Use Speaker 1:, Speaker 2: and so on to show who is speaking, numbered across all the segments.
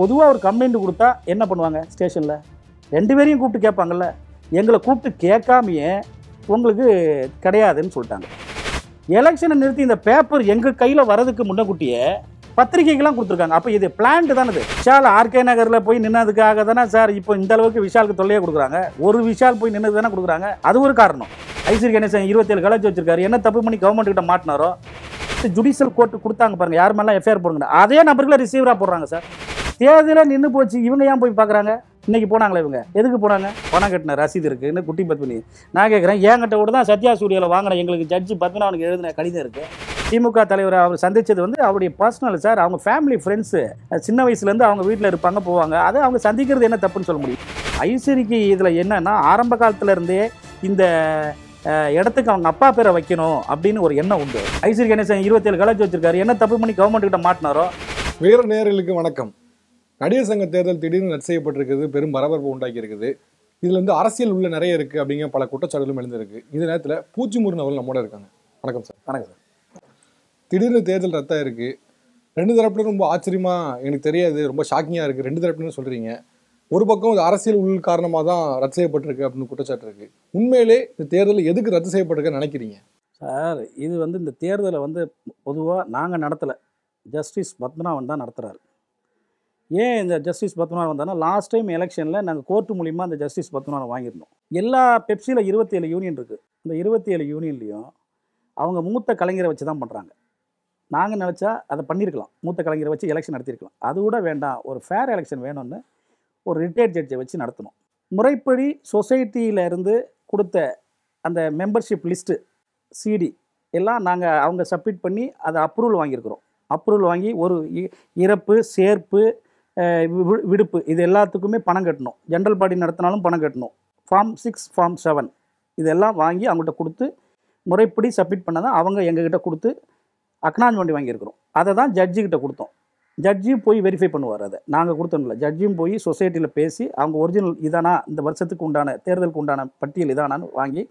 Speaker 1: பொதுவாக ஒரு கம்ப்ளைண்ட் கொடுத்தா என்ன பண்ணுவாங்க ஸ்டேஷனில் ரெண்டு பேரையும் கூப்பிட்டு கேட்பாங்கல்ல எங்களை கூப்பிட்டு கேட்காமையே உங்களுக்கு கிடையாதுன்னு சொல்லிட்டாங்க எலெக்ஷனை நிறுத்தி இந்த பேப்பர் எங்கள் கையில் வரதுக்கு முன்னக்கூட்டியே பத்திரிகைகள்லாம் கொடுத்துருக்காங்க அப்போ இது பிளான்ட் தானே இது விஷால் ஆர்கே நகரில் போய் நின்னதுக்காக தானே சார் இப்போ இந்த அளவுக்கு விஷாலுக்கு தொல்லையே கொடுக்குறாங்க ஒரு விஷால் போய் நின்னது தானே கொடுக்குறாங்க அது ஒரு காரணம் ஐஸ்வரி கணேசன் இருபத்தேழு காலேஜ் வச்சிருக்காரு என்ன தப்பு பண்ணி கவர்மெண்ட் கிட்ட மாட்டினாரோ ஜுடிஷியல் கோர்ட்டு கொடுத்தாங்க பாருங்க யார் எஃப்ஐஆர் போடுங்க அதே நபர்களை ரிசீவராக போடுறாங்க சார் தேர்தலே நின்று போச்சு இவங்க ஏன் போய் பார்க்குறாங்க இன்றைக்கி போனாங்களே இவங்க எதுக்கு போனாங்க பணம் கட்டின ரசீது இருக்குன்னு குட்டி பத்மினி நான் கேட்குறேன் என்கிட்ட கூட தான் சத்யா சூரியாவில் வாங்கின எங்களுக்கு ஜட்ஜி பத்மநாபனுக்கு எழுதின கடிதம் இருக்குது திமுக தலைவர் அவர் சந்தித்தது வந்து அவருடைய பர்சனல் சார் அவங்க ஃபேமிலி ஃப்ரெண்ட்ஸு சின்ன வயசுலேருந்து அவங்க வீட்டில் இருப்பாங்க போவாங்க அதை அவங்க சந்திக்கிறது என்ன தப்புன்னு சொல்ல முடியும் ஐஸ்வரிக்கு இதில் என்னென்னா ஆரம்ப காலத்துலேருந்தே இந்த இடத்துக்கு அவங்க அப்பா பேரை வைக்கணும் அப்படின்னு ஒரு எண்ணம் உண்டு
Speaker 2: ஐஸ்வரி கணேசன் இருபத்தேழு கலாச்சி வச்சிருக்காரு என்ன தப்பு பண்ணி கவர்மெண்ட் கிட்ட மாட்டினாரோ வீர நேரலுக்கு வணக்கம் நடிகர் சங்க தேர்தல் திடீர்னு ரத்து செய்யப்பட்டிருக்குது பெரும் பரபரப்பு உண்டாக்கியிருக்குது இதில் வந்து அரசியல் உள்ள நிறைய இருக்குது அப்படிங்கிற பல குற்றச்சாட்டுகளும் எழுந்திருக்கு இந்த நேரத்தில் பூச்சி அவர்கள் நம்மோட இருக்காங்க வணக்கம் சார் வணக்கம் சார் திடீர்னு தேர்தல் ரத்தாயிருக்கு ரெண்டு தரப்புலையும் ரொம்ப ஆச்சரியமாக எனக்கு தெரியாது ரொம்ப ஷாக்கிங்காக இருக்குது ரெண்டு தரப்புலையும் சொல்கிறீங்க ஒரு பக்கம் இது அரசியல் உள் காரணமாக தான் ரத்து செய்யப்பட்டிருக்கு அப்படின்னு குற்றச்சாட்டு இருக்குது உண்மையிலே இந்த தேர்தல் எதுக்கு ரத்து செய்யப்பட்டிருக்குன்னு நினைக்கிறீங்க சார் இது வந்து இந்த தேர்தலை
Speaker 1: வந்து பொதுவாக நாங்கள் நடத்தலை ஜஸ்டிஸ் பத்மநாபன் தான் நடத்துகிறாரு ஏன் இந்த ஜஸ்டிஸ் பத்மநாதன் வந்தாங்கன்னா லாஸ்ட் டைம் எலெக்ஷனில் நாங்கள் கோர்ட்டு மூலிமா அந்த ஜஸ்டிஸ் பத்மநாதன் வாங்கியிருந்தோம் எல்லா பெப்சியில் இருபத்தி ஏழு யூனியன் இருக்குது இந்த இருபத்தி ஏழு யூனியன்லேயும் அவங்க மூத்த கலைஞரை வச்சு தான் பண்ணுறாங்க நாங்கள் நினச்சா அதை பண்ணியிருக்கலாம் மூத்த கலைஞரை வச்சு எலெக்ஷன் நடத்தியிருக்கலாம் அது கூட வேண்டாம் ஒரு ஃபேர் எலெக்ஷன் வேணும்னு ஒரு ரிட்டையர்ட் ஜட்ஜை வச்சு நடத்தணும் முறைப்படி சொசைட்டியிலேருந்து கொடுத்த அந்த மெம்பர்ஷிப் லிஸ்ட்டு சிடி எல்லாம் நாங்கள் அவங்க சப்மிட் பண்ணி அதை அப்ரூவல் வாங்கியிருக்கிறோம் அப்ரூவல் வாங்கி ஒரு இறப்பு சேர்ப்பு விடுப்பு இது எல்லாத்துக்குமே பணம் கட்டணும் ஜென்ரல் பாடி நடத்தினாலும் பணம் கட்டணும் ஃபார்ம் சிக்ஸ் ஃபார்ம் செவன் இதெல்லாம் வாங்கி அவங்ககிட்ட கொடுத்து முறைப்படி சப்மிட் பண்ண தான் அவங்க எங்ககிட்ட கொடுத்து வண்டி வாங்கியிருக்கிறோம் அதை தான் ஜட்ஜிக்கிட்ட கொடுத்தோம் ஜட்ஜியும் போய் வெரிஃபை பண்ணுவார் அதை நாங்கள் கொடுத்தோம்ல ஜட்ஜியும் போய் சொசைட்டியில் பேசி அவங்க ஒரிஜினல் இதானா இந்த வருஷத்துக்கு உண்டான தேர்தலுக்கு உண்டான பட்டியல் இதானான்னு வாங்கி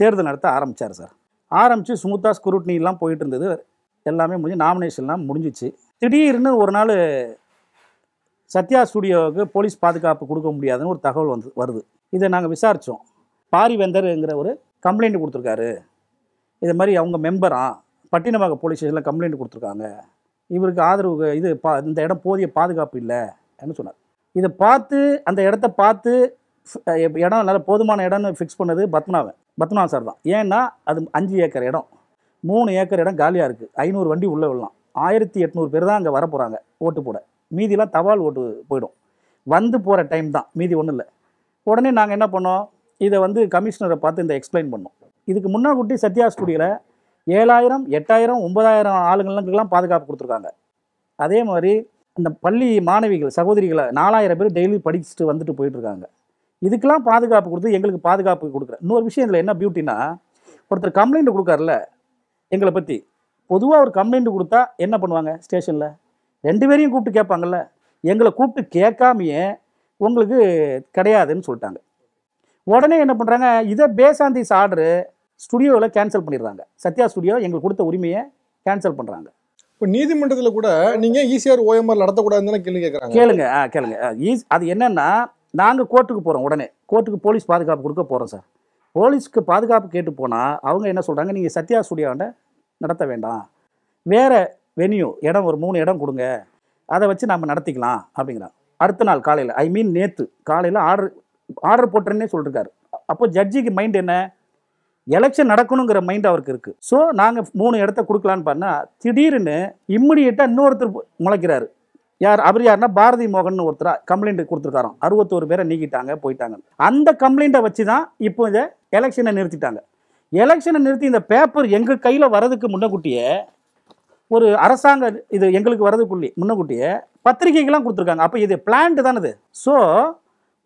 Speaker 1: தேர்தல் நடத்த ஆரம்பித்தார் சார் ஆரம்பித்து சுமுத்தா ஸ்குருட்னிலாம் போயிட்டு இருந்தது எல்லாமே முடிஞ்சு நாமினேஷன்லாம் முடிஞ்சிச்சு திடீர்னு ஒரு நாள் சத்யா ஸ்டுடியோவுக்கு போலீஸ் பாதுகாப்பு கொடுக்க முடியாதுன்னு ஒரு தகவல் வந்து வருது இதை நாங்கள் விசாரித்தோம் பாரிவேந்தருங்கிற ஒரு கம்ப்ளைண்ட் கொடுத்துருக்காரு இது மாதிரி அவங்க மெம்பரா பட்டினமாக போலீஸ் ஸ்டேஷனில் கம்ப்ளைண்ட் கொடுத்துருக்காங்க இவருக்கு ஆதரவு இது பா இந்த இடம் போதிய பாதுகாப்பு இல்லைன்னு சொன்னார் இதை பார்த்து அந்த இடத்த பார்த்து இடம் நல்ல போதுமான இடம்னு ஃபிக்ஸ் பண்ணது பத்மநாபன் பத்மநாபன் சார் தான் ஏன்னா அது அஞ்சு ஏக்கர் இடம் மூணு ஏக்கர் இடம் காலியாக இருக்குது ஐநூறு வண்டி உள்ளே விடலாம் ஆயிரத்தி எட்நூறு பேர் தான் அங்கே வர போகிறாங்க ஓட்டு போட மீதிலாம் தபால் ஓட்டு போயிடும் வந்து போகிற டைம் தான் மீதி ஒன்றும் இல்லை உடனே நாங்கள் என்ன பண்ணோம் இதை வந்து கமிஷனரை பார்த்து இந்த எக்ஸ்பிளைன் பண்ணோம் இதுக்கு முன்னா கூட்டி சத்யா ஸ்டுடியோவில் ஏழாயிரம் எட்டாயிரம் ஒன்பதாயிரம் ஆளுங்களுக்கெல்லாம் பாதுகாப்பு கொடுத்துருக்காங்க அதே மாதிரி அந்த பள்ளி மாணவிகள் சகோதரிகளை நாலாயிரம் பேர் டெய்லி படிச்சுட்டு வந்துட்டு போயிட்டுருக்காங்க இதுக்கெல்லாம் பாதுகாப்பு கொடுத்து எங்களுக்கு பாதுகாப்பு கொடுக்குற இன்னொரு விஷயம் இதில் என்ன பியூட்டினா ஒருத்தர் கம்ப்ளைண்ட் கொடுக்காருல்ல எங்களை பற்றி பொதுவாக ஒரு கம்ப்ளைண்ட் கொடுத்தா என்ன பண்ணுவாங்க ஸ்டேஷனில் ரெண்டு பேரையும் கூப்பிட்டு கேட்பாங்கல்ல எங்களை கூப்பிட்டு கேட்காமையே உங்களுக்கு கிடையாதுன்னு சொல்லிட்டாங்க உடனே என்ன பண்ணுறாங்க இதை பேசாந்திஸ் ஆர்டரு ஸ்டுடியோவில் கேன்சல் பண்ணிடுறாங்க சத்யா ஸ்டுடியோ எங்களுக்கு கொடுத்த உரிமையை கேன்சல் பண்ணுறாங்க
Speaker 2: இப்போ நீதிமன்றத்தில் கூட நீங்கள் ஈஸியாக ஓஎம்ஆர் நடத்தக்கூடாதுன்னு கேள்வி கேட்குறாங்க கேளுங்க
Speaker 1: ஆ கேளுங்க ஈஸ் அது என்னென்னா நாங்கள் கோர்ட்டுக்கு போகிறோம் உடனே கோர்ட்டுக்கு போலீஸ் பாதுகாப்பு கொடுக்க போகிறோம் சார் போலீஸ்க்கு பாதுகாப்பு கேட்டு போனால் அவங்க என்ன சொல்கிறாங்க நீங்கள் சத்யா ஸ்டுடியோண்ட நடத்த வேண்டாம் வேறு வெனியூ இடம் ஒரு மூணு இடம் கொடுங்க அதை வச்சு நம்ம நடத்திக்கலாம் அப்படிங்கிறான் அடுத்த நாள் காலையில் ஐ மீன் நேற்று காலையில் ஆர்டர் ஆர்டர் போட்டேன்னே சொல்லிருக்காரு அப்போ ஜட்ஜிக்கு மைண்ட் என்ன எலெக்ஷன் நடக்கணுங்கிற மைண்ட் அவருக்கு இருக்குது ஸோ நாங்கள் மூணு இடத்த கொடுக்கலான்னு பார்த்தா திடீர்னு இம்மிடியேட்டாக இன்னொருத்தர் முளைக்கிறாரு யார் அவர் யாருன்னா பாரதி மோகன் ஒருத்தர் கம்ப்ளைண்ட் கொடுத்துருக்காரோ அறுபத்தோரு பேரை நீக்கிட்டாங்க போயிட்டாங்க அந்த கம்ப்ளைண்ட்டை வச்சு தான் இப்போ இதை எலெக்ஷனை நிறுத்திட்டாங்க எலெக்ஷனை நிறுத்தி இந்த பேப்பர் எங்கள் கையில் வர்றதுக்கு முன்னக்குட்டியே ஒரு அரசாங்க இது எங்களுக்கு வரது புள்ளி முன்னக்கூட்டியே பத்திரிகைகள்லாம் கொடுத்துருக்காங்க அப்போ இது பிளான்ட் தானது ஸோ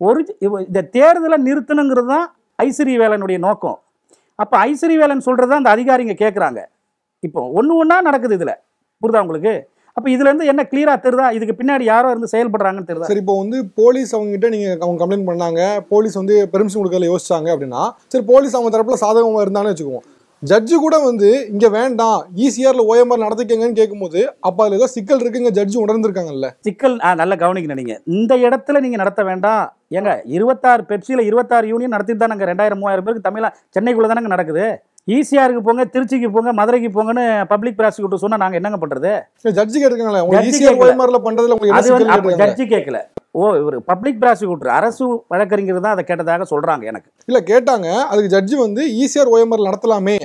Speaker 1: ஒரு இந்த தேர்தலை நிறுத்தணுங்கிறது தான் ஐஸ்வரி வேலனுடைய நோக்கம் அப்போ ஐஸ்வரி வேலன் சொல்கிறது தான் அந்த அதிகாரிங்க கேட்குறாங்க இப்போ ஒன்று ஒன்றா நடக்குது இதில் புரிதா உங்களுக்கு அப்போ இதுலேருந்து என்ன கிளியராக தெரியுதா இதுக்கு பின்னாடி யாரோ இருந்து செயல்படுறாங்கன்னு
Speaker 2: தெரிதா சரி இப்போ வந்து போலீஸ் அவங்ககிட்ட நீங்கள் அவங்க கம்ப்ளைண்ட் பண்ணாங்க போலீஸ் வந்து பெர்மிஷன் கொடுக்கல யோசிச்சாங்க அப்படின்னா சரி போலீஸ் அவங்க தரப்பில் சாதகமாக இருந்தாங்கன்னு வச்சுக்குவோம் ஜட்ஜு கூட வந்து இங்கே வேண்டாம் ஈசிஆரில் e ஓஎம்ஆர் நடத்திக்கங்கன்னு கேட்கும்போது அப்போ அதில் ஏதோ சிக்கல் இருக்குங்க ஜட்ஜு உணர்ந்துருக்காங்கல்ல
Speaker 1: சிக்கல் நல்லா கவனிக்கணும் நீங்கள் இந்த இடத்துல நீங்கள் நடத்த வேண்டாம் ஏங்க இருபத்தாறு பெப்சியில் இருபத்தாறு யூனியன் நடத்திட்டு தான் நாங்கள் ரெண்டாயிரம் மூவாயிரம் பேருக்கு தமிழா சென்னைக்குள்ளே தானே நடக்குது ஈஸியாருக்கு e போங்க திருச்சிக்கு போங்க மதுரைக்கு போங்கன்னு பப்ளிக் ப்ராசிக்யூட்டர் சொன்னால் நாங்கள் என்னங்க பண்ணுறது ஜட்ஜி கேட்கல ஓ இவர் பப்ளிக் ப்ராசிக்யூட்டர் அரசு வழக்கறிஞர் தான் அதை கேட்டதாக சொல்கிறாங்க எனக்கு
Speaker 2: இல்லை கேட்டாங்க அதுக்கு ஜட்ஜி வந்து ஈசிஆர் e ஓஎம்ஆர் நடத்தலாமே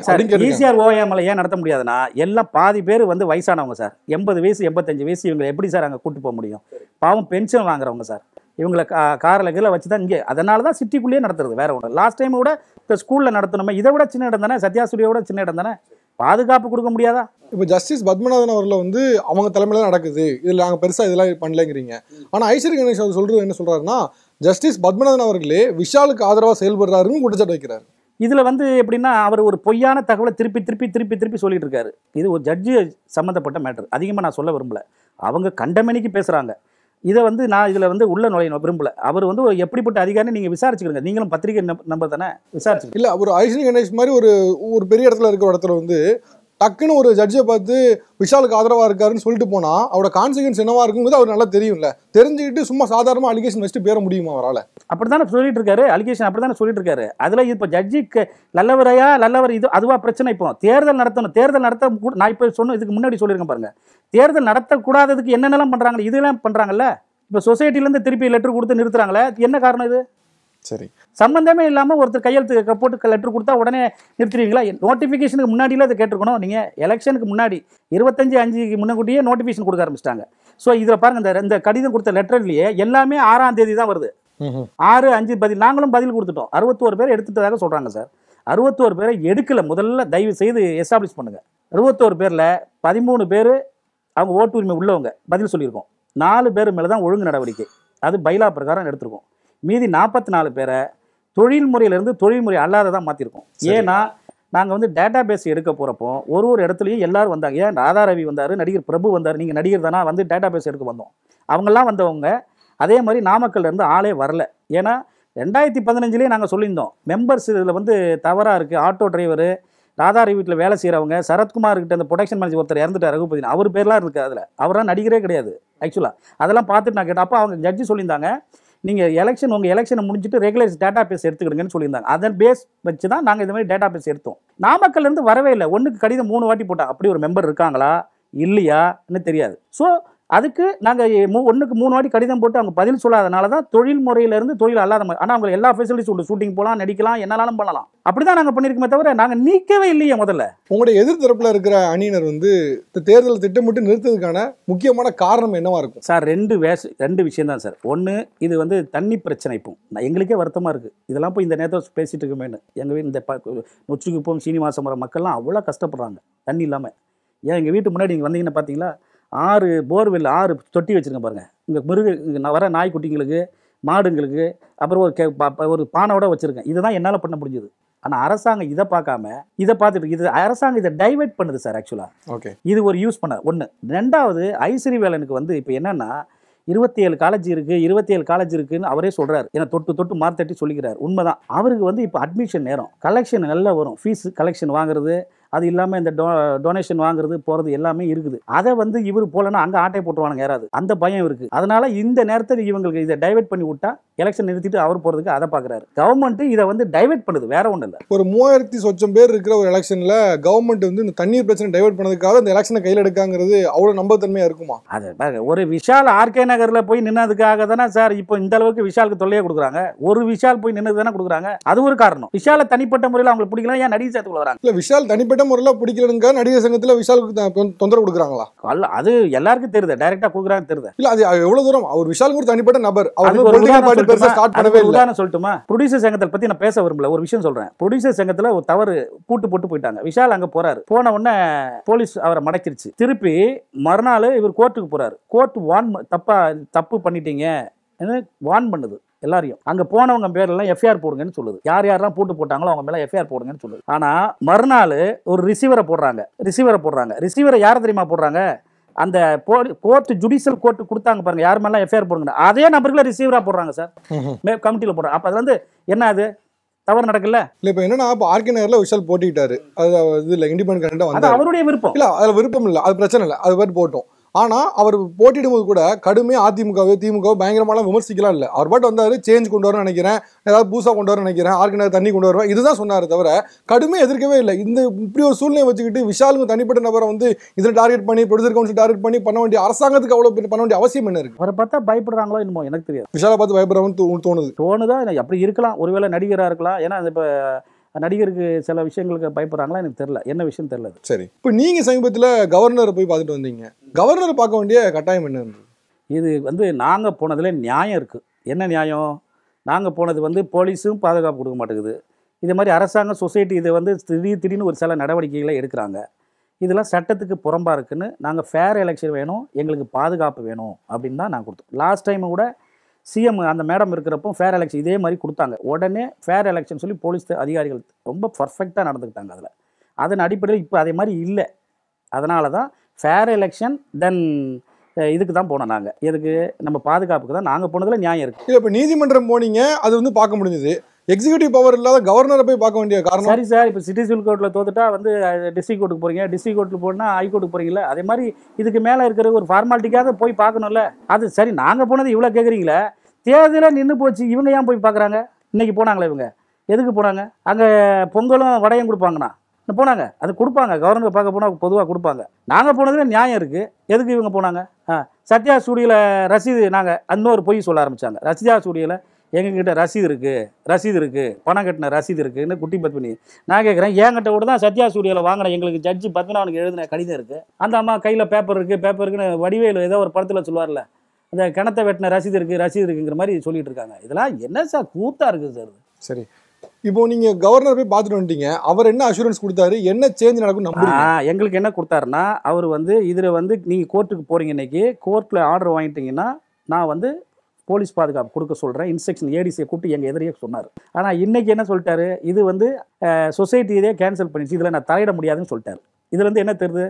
Speaker 2: ஈசிஆர் ஓஎம்ஆர் e ஏன் நடத்த முடியாதுன்னா எல்லாம்
Speaker 1: பாதி பேர் வந்து வயசானவங்க சார் எண்பது வயசு எண்பத்தஞ்சு வயசு இவங்களை எப்படி சார் அங்கே கூட்டு போக முடியும் பாவம் பென்ஷன் வாங்குறவங்க சார் இவங்களை காரில் கீழே வச்சு தான் இங்கே அதனால தான் சிட்டிக்குள்ளேயே நடத்துறது வேற ஒன்று லாஸ்ட் டைம் கூட இப்போ ஸ்கூலில் நடத்தணுமே இதை விட சின்ன இடம் தானே சத்யா சின்ன இடம் தானே பாதுகாப்பு கொடுக்க முடியாதா
Speaker 2: இப்போ ஜஸ்டிஸ் பத்மநாதன் அவரில் வந்து அவங்க தலைமையில் தான் நடக்குது இதில் நாங்கள் பெருசாக இதெல்லாம் பண்ணலைங்கிறீங்க ஆனால் ஐஸ்வர் கணேஷ் அவர் சொல்கிறது என்ன சொல்கிறாருன்னா ஜஸ்டிஸ் பத்மநாதன் அவர்களே விஷாலுக்கு ஆதரவாக செயல்படுறாருன்னு குற்றச்சாட்டு வைக்கிறார் இதில் வந்து எப்படின்னா அவர் ஒரு பொய்யான தகவலை திருப்பி திருப்பி திருப்பி திருப்பி சொல்லிட்டு இருக்காரு இது ஒரு
Speaker 1: ஜட்ஜு சம்மந்தப்பட்ட மேட்டர் அதிகமாக நான் சொல்ல விரும்பல அவங்க கண்டமணிக்கு பேசுகிறாங்க இதை வந்து நான் இதில் வந்து உள்ள நுழையணும் விரும்பல அவர் வந்து ஒரு எப்படிப்பட்ட அதிகாரி நீங்கள் விசாரிச்சுக்கிறீங்க நீங்களும் பத்திரிகை நம்பர் தானே
Speaker 2: விசாரிச்சு இல்லை ஒரு ஐசினி கணேஷ் மாதிரி ஒரு ஒரு பெரிய இடத்துல இருக்கிற இடத்துல வந்து டக்குன்னு ஒரு ஜட்ஜை பார்த்து விஷாலுக்கு ஆதரவாக இருக்காருன்னு சொல்லிட்டு போனால் அவரோட கான்சிக்வன்ஸ் என்னவாக இருக்குங்கிறது அவர் நல்லா தெரியும்ல தெரிஞ்சுக்கிட்டு சும்மா சாதாரணமாக அலிகேஷன் வச்சுட்டு பேர முடியுமா அவரால்
Speaker 1: அப்படி தானே சொல்லிட்டு இருக்காரு அலிகேஷன் அப்படி தானே சொல்லிட்டு இருக்காரு அதில் இப்போ ஜட்ஜிக்கு நல்லவரையா நல்லவர் இது அதுவா பிரச்சனை இப்போ தேர்தல் நடத்தணும் தேர்தல் நடத்த நான் இப்போ சொன்ன இதுக்கு முன்னாடி சொல்லியிருக்கேன் பாருங்க தேர்தல் நடத்தக்கூடாததுக்கு என்னென்னலாம் பண்ணுறாங்க இதெல்லாம் பண்ணுறாங்கல்ல இப்போ சொசைட்டிலேருந்து திருப்பி லெட்டர் கொடுத்து நிறுத்துறாங்களே என்ன காரணம் இது சரி சம்பந்தமே இல்லாமல் ஒருத்தர் கையெழுத்து போட்டு லெட்டர் கொடுத்தா உடனே நிறுத்துறீங்களா நோட்டிஃபிகேஷனுக்கு முன்னாடியில் அதை கேட்டுருக்கணும் நீங்கள் எலெக்ஷனுக்கு முன்னாடி இருபத்தஞ்சு அஞ்சுக்கு முன்னாடியே நோட்டிஃபிகேஷன் கொடுக்க ஆரம்பிச்சிட்டாங்க ஸோ இதில் பாருங்கள் இந்த இந்த கடிதம் கொடுத்த லெட்டர்லேயே எல்லாமே ஆறாம் தேதி தான் வருது ஆறு அஞ்சு பதில் நாங்களும் பதில் கொடுத்துட்டோம் அறுபத்தோரு பேர் எடுத்துட்டதாக சொல்கிறாங்க சார் அறுபத்தோரு பேரை எடுக்கல முதல்ல தயவு செய்து எஸ்டாப்ளிஷ் பண்ணுங்கள் அறுபத்தோரு பேரில் பதிமூணு பேர் அவங்க ஓட்டு உரிமை உள்ளவங்க பதில் சொல்லியிருக்கோம் நாலு பேர் மேலே தான் ஒழுங்கு நடவடிக்கை அது பைலா பிரகாரம் எடுத்திருக்கோம் மீதி நாற்பத்தி நாலு பேரை தொழில்முறையிலேருந்து தொழில்முறை அல்லாததான் மாற்றிருக்கோம் ஏன்னா நாங்கள் வந்து டேட்டா பேஸ் எடுக்க போகிறப்போ ஒரு ஒரு இடத்துலையும் எல்லோரும் வந்தாங்க ஏன் ராதாரவி வந்தார் நடிகர் பிரபு வந்தார் நீங்கள் நடிகர் தானா வந்து டேட்டா பேஸ் எடுக்க வந்தோம் அவங்கெல்லாம் வந்தவங்க அதே மாதிரி நாமக்கல்லேருந்து ஆளே வரல ஏன்னா ரெண்டாயிரத்தி பதினஞ்சுலேயே நாங்கள் சொல்லியிருந்தோம் மெம்பர்ஸ் இதில் வந்து தவறாக இருக்குது ஆட்டோ டிரைவரு ராதாரி வீட்டில் வேலை செய்கிறவங்க சரத்குமார் கிட்ட அந்த ப்ரொடக்ஷன் மேனேஜர் ஒருத்தர் இறந்துட்டார் ரகுபதினு அவர் பேர்லாம் இருக்குது அதில் அவரெல்லாம் நடிகரே கிடையாது ஆக்சுவலாக அதெல்லாம் பார்த்துட்டு நான் கேட்டேன் அப்போ அவங்க ஜட்ஜி சொல்லியிருந்தாங்க நீங்கள் எலெக்ஷன் உங்கள் எலெக்ஷனை முடிஞ்சுட்டு ரெகுலர்ஸ் டேட்டா பேஸ் எடுத்துக்கிடுங்கன்னு சொல்லியிருந்தாங்க அதன் பேஸ் வச்சு தான் நாங்கள் இதுமாதிரி மாதிரி டேட்டா பேஸ் எடுத்தோம் நாமக்கல்லேருந்து வரவே இல்லை ஒன்றுக்கு கடிதம் மூணு வாட்டி போட்டாங்க அப்படி ஒரு மெம்பர் இருக்காங்களா இல்லையான்னு தெரியாது ஸோ அதுக்கு நாங்கள் மூ ஒன்றுக்கு மூணு வாட்டி கடிதம் போட்டு அவங்க பதில் சொல்லாதனால தான் தொழில் முறையிலேருந்து தொழில் அல்லாத மாதிரி ஆனால் அவங்க எல்லா ஃபெசிலிட்டிஸ் உண்டு ஷூட்டிங் போகலாம் நடிக்கலாம் என்னாலும் பண்ணலாம்
Speaker 2: அப்படி தான் நாங்கள் பண்ணியிருக்கோமே தவிர நாங்கள் நீக்கவே இல்லையே முதல்ல உங்களுடைய எதிர்த்தரப்பில் இருக்கிற அணியினர் வந்து தேர்தல் திட்டமிட்டு நிறுத்ததுக்கான முக்கியமான காரணம் என்னவா இருக்கும் சார் ரெண்டு வேஷ ரெண்டு விஷயம்
Speaker 1: தான் சார் ஒன்று இது வந்து தண்ணி பிரச்சனை இப்போ எங்களுக்கே வருத்தமாக இருக்குது இதெல்லாம் போய் இந்த நேரத்தில் பேசிட்டு இருக்கமேனு எங்கள் வீடு இந்த நொச்சுக்கு போகும் சீனிவாசம் வர மக்கள்லாம் அவ்வளோ கஷ்டப்படுறாங்க தண்ணி இல்லாமல் ஏன் எங்கள் வீட்டு முன்னாடி நீங்கள் வந்தீங்கன்னா பார்த்தீங்களா ஆறு போர்வெல் ஆறு தொட்டி வச்சுருங்க பாருங்கள் இங்கே மிருக வர நாய்க்குட்டிங்களுக்கு மாடுங்களுக்கு அப்புறம் ஒரு கே ஒரு பானையோட வச்சுருக்கேன் தான் என்னால் பண்ண முடிஞ்சது ஆனால் அரசாங்கம் இதை பார்க்காம இதை பார்த்துட்டு இது அரசாங்கம் இதை டைவெர்ட் பண்ணுது சார் ஆக்சுவலாக ஓகே இது ஒரு யூஸ் பண்ண ஒன்று ரெண்டாவது ஐஸ்வரி வேலனுக்கு வந்து இப்போ என்னென்னா இருபத்தி ஏழு காலேஜ் இருக்குது இருபத்தி ஏழு காலேஜ் இருக்குன்னு அவரே சொல்கிறார் ஏன்னா தொட்டு தொட்டு மார்த்தட்டி சொல்லிக்கிறார் உண்மைதான் அவருக்கு வந்து இப்போ அட்மிஷன் நேரம் கலெக்ஷன் நல்லா வரும் ஃபீஸ் கலெக்ஷன் வாங்குறது அது இல்லாமல் இந்த டொனேஷன் வாங்குறது போகிறது எல்லாமே இருக்குது அதை வந்து இவர் போலன்னா அங்கே ஆட்டை போட்டுருவானுங்க யாராவது அந்த பயம் இருக்குது அதனால இந்த நேரத்தில் இவங்களுக்கு இதை டைவெர்ட் பண்ணி விட்டா எலெக்ஷன் நிறுத்திட்டு அவர் போகிறதுக்கு அதை பார்க்குறாரு கவர்மெண்ட் இதை வந்து டைவெர்ட் பண்ணுது
Speaker 2: வேற ஒன்றும் இல்லை ஒரு மூவாயிரத்தி சொச்சம் பேர் இருக்கிற ஒரு எலெக்ஷனில் கவர்மெண்ட் வந்து இந்த தண்ணீர் பிரச்சனை டைவெர்ட் பண்ணதுக்காக இந்த எலெக்ஷனை கையில் எடுக்காங்கிறது அவ்வளோ நம்பத்தன்மையாக இருக்குமா
Speaker 1: அது ஒரு விஷால் ஆர்கே நகரில் போய் நின்னதுக்காக தானே சார் இப்போ இந்த அளவுக்கு விஷாலுக்கு தொல்லையாக கொடுக்குறாங்க ஒரு விஷால் போய் நின்னது தானே கொடுக்குறாங்க அது ஒரு காரணம்
Speaker 2: விஷால தனிப்பட்ட முறையில் அவங்களுக்கு பிடிக்கலாம் ஏன் நடிகை சேர்த்து வராங்க இல்லை விஷால் தனிப்பட்ட தனிப்பட்ட முறையில் பிடிக்கலனுங்க நடிகர் சங்கத்தில் விஷால் தொந்தரவு கொடுக்குறாங்களா அல்ல அது எல்லாருக்கும் தெரியுது டைரக்டா கொடுக்குறாங்க தெரியுது இல்லை அது எவ்வளோ தூரம் அவர் விஷால் ஒரு தனிப்பட்ட நபர் அவர் ஸ்டார்ட் பண்ணவே இல்லை
Speaker 1: சொல்லட்டுமா ப்ரொடியூசர் சங்கத்தை பற்றி நான் பேச விரும்பல ஒரு விஷயம் சொல்கிறேன் ப்ரொடியூசர் சங்கத்தில் ஒரு தவறு கூட்டு போட்டு போயிட்டாங்க விஷால் அங்கே போறாரு போன உடனே போலீஸ் அவரை மடக்கிருச்சு திருப்பி மறுநாள் இவர் கோர்ட்டுக்கு போறாரு கோர்ட் வான் தப்பா தப்பு பண்ணிட்டீங்க வான் பண்ணுது எல்லாரையும் அங்கே போனவங்க எல்லாம் எஃப்ஐஆர் போடுங்கன்னு சொல்லுது யார் யாரெல்லாம் போட்டு போட்டாங்களோ அவங்க மேலே எஃப்ஐஆர் போடுங்கன்னு சொல்லுது ஆனால் மறுநாள் ஒரு ரிசீவரை போடுறாங்க ரிசீவரை போடுறாங்க ரிசீவரை யார் தெரியுமா போடுறாங்க அந்த கோர்ட் ஜுடிஷியல் கோர்ட் கொடுத்தாங்க பாருங்க யார் மேலாம் எஃப்ஐஆர் போடுங்க அதே நபர்களை ரிசீவரா போடுறாங்க சார் கமிட்டியில் போடுறாங்க அப்ப அது வந்து என்ன அது தவறு நடக்கல
Speaker 2: இல்ல இப்ப என்னன்னா இப்ப விஷால் போட்டிட்டாரு அது இதுல இண்டிபெண்ட் கரண்டா வந்து அவருடைய விருப்பம் இல்ல அதுல விருப்பம் இல்ல அது பிரச்சனை இல்ல அது பேர் போட்டோம் ஆனால் அவர் போட்டிடும்போது கூட கடுமையாக அதிமுகவே திமுகவோ பயங்கரமாலாம் விமர்சிக்கலாம் இல்லை அவர் பாட்டு வந்தார் சேஞ்ச் கொண்டு வரணும்னு நினைக்கிறேன் ஏதாவது பூசா கொண்டு வரணும்னு நினைக்கிறேன் ஆர்கனைசர் தண்ணி கொண்டு வருவேன் இதுதான் சொன்னார் தவிர கடுமையாக எதிர்க்கவே இல்லை இந்த இப்படி ஒரு சூழ்நிலை வச்சுக்கிட்டு விஷாலுங்க தனிப்பட்ட நபரை வந்து இதில் டார்கெட் பண்ணி ப்ரொடியூசர் கவுன்சில் டார்கெட் பண்ணி பண்ண வேண்டிய அரசாங்கத்துக்கு அவ்வளோ பண்ண வேண்டிய அவசியம் என்ன இருக்கு அவரை பார்த்தா பயப்படுறாங்களோ என்னமோ எனக்கு தெரியாது
Speaker 1: விஷாலை பார்த்து பயப்படுறவன் தோணுது தோணுதா அப்படி இருக்கலாம் ஒருவேளை நடிகராக இருக்கலாம் ஏன்னா இப்போ நடிகருக்கு சில விஷயங்களுக்கு பயப்படுறாங்களா எனக்கு தெரில என்ன விஷயம் தெரில சரி இப்போ நீங்கள் சமீபத்தில் கவர்னரை போய் பார்த்துட்டு வந்தீங்க கவர்னரை பார்க்க வேண்டிய கட்டாயம் என்ன இது வந்து நாங்கள் போனதில் நியாயம் இருக்குது என்ன நியாயம் நாங்கள் போனது வந்து போலீஸும் பாதுகாப்பு கொடுக்க மாட்டேங்குது இது மாதிரி அரசாங்கம் சொசைட்டி இதை வந்து திடீர் திடீர்னு ஒரு சில நடவடிக்கைகளை எடுக்கிறாங்க இதெல்லாம் சட்டத்துக்கு புறம்பாக இருக்குன்னு நாங்கள் ஃபேர் எலெக்ஷன் வேணும் எங்களுக்கு பாதுகாப்பு வேணும் அப்படின்னு தான் நான் கொடுத்தோம் லாஸ்ட் டைம் கூட சிஎம் அந்த மேடம் இருக்கிறப்போ ஃபேர் எலெக்ஷன் இதே மாதிரி கொடுத்தாங்க உடனே ஃபேர் எலெக்ஷன் சொல்லி போலீஸ் அதிகாரிகள் ரொம்ப பர்ஃபெக்டாக நடந்துக்கிட்டாங்க அதில் அதன் அடிப்படையில் இப்போ அதே மாதிரி இல்லை அதனால தான் ஃபேர் எலெக்ஷன் தென் இதுக்கு தான் போனோம் நாங்கள் எதுக்கு நம்ம பாதுகாப்புக்கு தான் நாங்கள் போனதில் நியாயம் இருக்குது இல்லை
Speaker 2: இப்போ நீதிமன்றம் போனீங்க அது வந்து பார்க்க முடிஞ்சது எக்ஸிகூட்டிவ் பவர் இல்லாத கவர்னரை
Speaker 1: போய் பார்க்க வேண்டிய காரணம் சரி சார் இப்போ சிட்டி சிவில் கோர்ட்டில் தோத்துட்டா வந்து டிஸ்ட்ரிக் கோர்ட்டுக்கு போகிறீங்க டிஸ்ட்ரிக் கோர்ட்டில் போனால் ஹைகோர்ட்டுக்கு போகிறீங்களா அதே மாதிரி இதுக்கு மேலே இருக்கிற ஒரு ஃபார்மாலிட்டிக்காக போய் பார்க்கணும்ல அது சரி நாங்கள் போனது இவ்வளோ கேட்குறீங்களே தேர்தலில் நின்று போச்சு இவங்க ஏன் போய் பார்க்குறாங்க இன்றைக்கி போனாங்களே இவங்க எதுக்கு போனாங்க அங்கே பொங்கலும் வடையும் கொடுப்பாங்கண்ணா போனாங்க அது கொடுப்பாங்க கவர்னர் பார்க்க போனால் பொதுவாக கொடுப்பாங்க நாங்கள் போனதில் நியாயம் இருக்குது எதுக்கு இவங்க போனாங்க ஆ சத்யா ஸ்டூடியோவில் ரசீது நாங்கள் இன்னொரு பொய் சொல்ல ஆரம்பித்தாங்க ரசிதா ஸ்டூடியோவில் எங்ககிட்ட ரசீது இருக்குது ரசீது இருக்குது பணம் கட்டின ரசீது இருக்குதுன்னு குட்டி பத்மினி நான் கேட்குறேன் ஏங்கிட்ட கூட தான் சத்யா சூரியாவில் வாங்கின எங்களுக்கு ஜட்ஜி பத்மநாபனுக்கு எழுதின கடிதம் இருக்குது அந்த அம்மா கையில் பேப்பர் இருக்குது பேப்பர் இருக்குன்னு வடிவேலு ஏதோ ஒரு படத்தில் சொல்லுவார்ல அந்த கிணத்தை வெட்டின ரசீது இருக்குது ரசீது இருக்குங்கிற மாதிரி சொல்லிட்டு இருக்காங்க இதெல்லாம் என்ன சார் கூத்தாக இருக்குது சார் சரி இப்போ நீங்க கவர்னர் போய் பார்த்துட்டு வந்துட்டீங்க அவர் என்ன அஷூரன்ஸ் கொடுத்தாரு என்ன சேஞ்ச் நடக்கும் நம்புறீங்க எங்களுக்கு என்ன கொடுத்தாருன்னா அவர் வந்து இதில் வந்து நீங்க கோர்ட்டுக்கு போறீங்க இன்னைக்கு கோர்ட்ல ஆர்டர் வாங்கிட்டீங்கன்னா நான் வந்து போலீஸ் பாதுகாப்பு கொடுக்க சொல்கிறேன் இன்ஸ்ட்ரக்ஷன் ஏடிசியை கூப்பிட்டு எங்கள் எதிரியே சொன்னார் ஆனால் இன்றைக்கி என்ன சொல்லிட்டாரு இது வந்து சொசைட்டியே கேன்சல் பண்ணிச்சு இதில் நான் தலையிட முடியாதுன்னு சொல்லிட்டார் இதில் வந்து என்ன தெரியுது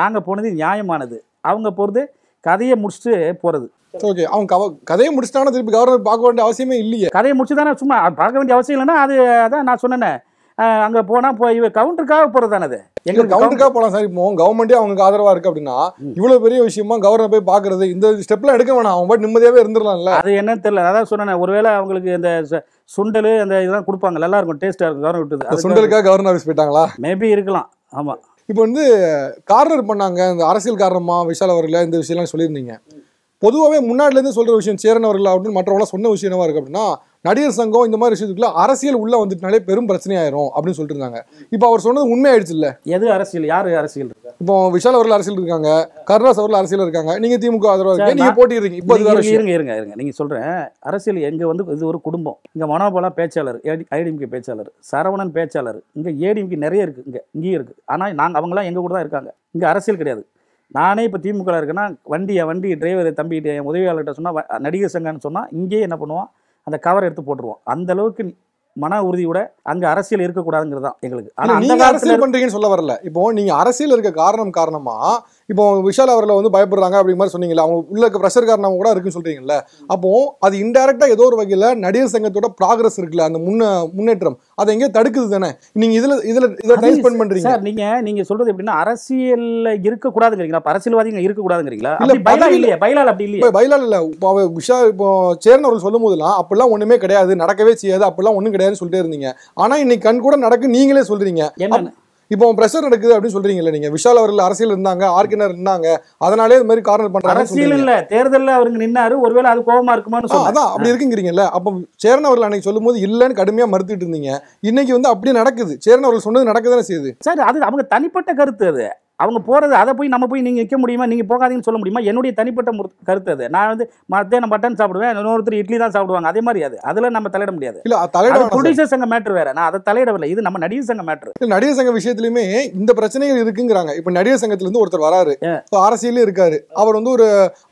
Speaker 1: நாங்கள் போனது நியாயமானது அவங்க போகிறது கதையை முடிச்சுட்டு போகிறது ஓகே அவங்க கவ கதையை முடிச்சுட்டானா திருப்பி கவர்னர் பார்க்க வேண்டிய அவசியமே இல்லையே கதையை முடிச்சு தானே சும்மா பார்க்க வேண்டிய அவசியம் இல்லைன்னா அது அதான் நான் சொன்னேன்னே அங்கே போனால் போய் கவுண்டருக்காக போகிறது தானே எங்க கவுண்டருக்காக
Speaker 2: போகலாம் சார் இப்போ கவர்மெண்ட்டே அவங்க ஆதரவாக இருக்குது அப்படின்னா இவ்வளோ பெரிய விஷயமா கவர்னர் போய் பார்க்குறது இந்த ஸ்டெப்லாம் எடுக்க வேணாம் அவங்க பாட்டு நிம்மதியாகவே இருந்துடலாம்ல அது என்னன்னு தெரியல அதான் சொன்னேன் ஒருவேளை அவங்களுக்கு இந்த சுண்டல் அந்த இதெல்லாம் கொடுப்பாங்க நல்லா இருக்கும் டேஸ்ட்டாக இருக்கும் கவர்னர் விட்டு சுண்டலுக்காக கவர்னர் ஆஃபீஸ் போயிட்டாங்களா மேபி இருக்கலாம் ஆமாம் இப்போ வந்து கார்னர் பண்ணாங்க இந்த அரசியல் காரணமாக விஷால் அவர்களை இந்த விஷயம்லாம் சொல்லியிருந்தீங்க பொதுவாகவே முன்னாடிலேருந்து சொல்கிற விஷயம் சேரன் அவர்கள் அப்படின்னு மற்றவங்களாம் சொன்ன விஷயம் இருக்குது அப்படின்னா நடிகர் சங்கம் இந்த மாதிரி விஷயத்துக்குள்ள அரசியல் உள்ள வந்துட்டுனாலே பெரும் பிரச்சனையாயிரும் அப்படின்னு சொல்லிட்டு இருந்தாங்க இப்போ அவர் சொன்னது ஆயிடுச்சு இல்ல எது அரசியல் யாரு அரசியல் இப்போ விஷால் அவர்கள் அரசியல் இருக்காங்க கருணாஸ் அவர்கள் அரசியல் இருக்காங்க நீங்க திமுக ஆதரவாக நீங்க போட்டிடுறீங்க இப்போ இருங்க
Speaker 1: இருங்க இருங்க நீங்க சொல்றேன் அரசியல் எங்க வந்து இது ஒரு குடும்பம் இங்க மனோபாலா பேச்சாளர் ஐடிஎம்கே பேச்சாளர் சரவணன் பேச்சாளர் இங்க ஏடிஎம்கே நிறைய இருக்கு இங்க இங்கேயும் இருக்கு ஆனா நாங்க எல்லாம் எங்க கூட தான் இருக்காங்க இங்க அரசியல் கிடையாது நானே இப்போ திமுக இருக்கேன்னா வண்டியை வண்டி டிரைவர் தம்பி என் உதவியாளர்கிட்ட சொன்னால் நடிகர் சங்கம்னு சொன்னால் இங்கேயே என்ன பண்ணுவான் அந்த கவர் எடுத்து போட்டுருவோம் அந்த அளவுக்கு மன உறுதியோட அங்க அரசியல் இருக்கக்கூடாதுங்கிறது தான் எங்களுக்கு ஆனா நீங்க அரசியல்
Speaker 2: பண்றீங்கன்னு சொல்ல வரல இப்போ நீங்க அரசியல் இருக்க காரணம் காரணமா இப்போ விஷால் அவரில் வந்து பயப்படுறாங்க அப்படிங்கிற மாதிரி சொன்னீங்களா அவங்க உள்ள இருக்க ப்ரெஷர் காரணம் கூட இருக்குன்னு சொல்றீங்கல்ல அப்போ அது இன்டெரக்டா ஏதோ ஒரு வகையில நடிகர் சங்கத்தோட ப்ராக்ரஸ் இருக்குல்ல அந்த முன்ன முன்னேற்றம் அதை எங்கேயோ தடுக்குது தானே நீங்க இதுல இதுல இதை டைம் ஸ்பெண்ட் பண்றீங்க சார்
Speaker 1: நீங்க நீங்க சொல்றது எப்படின்னா அரசியல் இருக்கக்கூடாதுங்கிறீங்களா அரசியல்வாதிகள் இருக்கக்கூடாதுங்கிறீங்களா இல்ல பைலா இல்லையா அப்படி இல்லையா
Speaker 2: இல்ல இப்போ விஷா இப்போ சேர்ன் அவர்கள் சொல்லும் போதுலாம் அப்படிலாம் ஒண்ணுமே கிடையாது நடக்கவே செய்யாது அப்படிலாம் ஒண்ணும் கிடையாதுன்னு சொல்லிட்டே இருந்தீங்க ஆனா இன்னைக்கு கண் கூட நடக்கு நீங்களே சொல்றீங்க என்ன இப்போ பிரஷர் நடக்குது அப்படின்னு சொல்றீங்கல்ல நீங்க விஷால் அவர்கள் அரசியல் இருந்தாங்க ஆர்கினர் இருந்தாங்க அதனாலே இது மாதிரி கார்னர் பண்றாங்க அரசியல் இல்ல தேர்தலில் அவருக்கு நின்னாரு ஒருவேளை அது கோபமா இருக்குமான்னு அதான் அப்படி இருக்குங்கிறீங்கல்ல அப்போ சேரன் அவர்கள் அன்னைக்கு சொல்லும் போது இல்லைன்னு கடுமையா மறுத்துட்டு இருந்தீங்க இன்னைக்கு வந்து அப்படியே நடக்குது சேரன் அவர்கள் சொன்னது நடக்குதுன்னு செய்யுது சார் அது அவங்க தனிப்பட்ட கருத்து அது அவங்க போகிறது அதை
Speaker 1: போய் நம்ம போய் நீங்கள் நிற்க முடியுமா நீங்கள் போகாதீங்கன்னு சொல்ல முடியுமா என்னுடைய தனிப்பட்ட கருத்து அது நான் வந்து மத்தியானம் பட்டன் சாப்பிடுவேன் இன்னொருத்தர் இட்லி தான் சாப்பிடுவாங்க அதே மாதிரி அது அதில் நம்ம தலையிட முடியாது இல்லை ப்ரொடியூசர் சங்க மேட்ரு வேற நான் அதை
Speaker 2: தலையிடவில்லை இது நம்ம நடிகர் சங்க மேட்ரு நடிகர் சங்க விஷயத்துலையுமே இந்த பிரச்சனைகள் இருக்குங்கிறாங்க இப்போ நடிகர் சங்கத்திலேருந்து ஒருத்தர் வராரு அரசியலே இருக்காரு அவர் வந்து ஒரு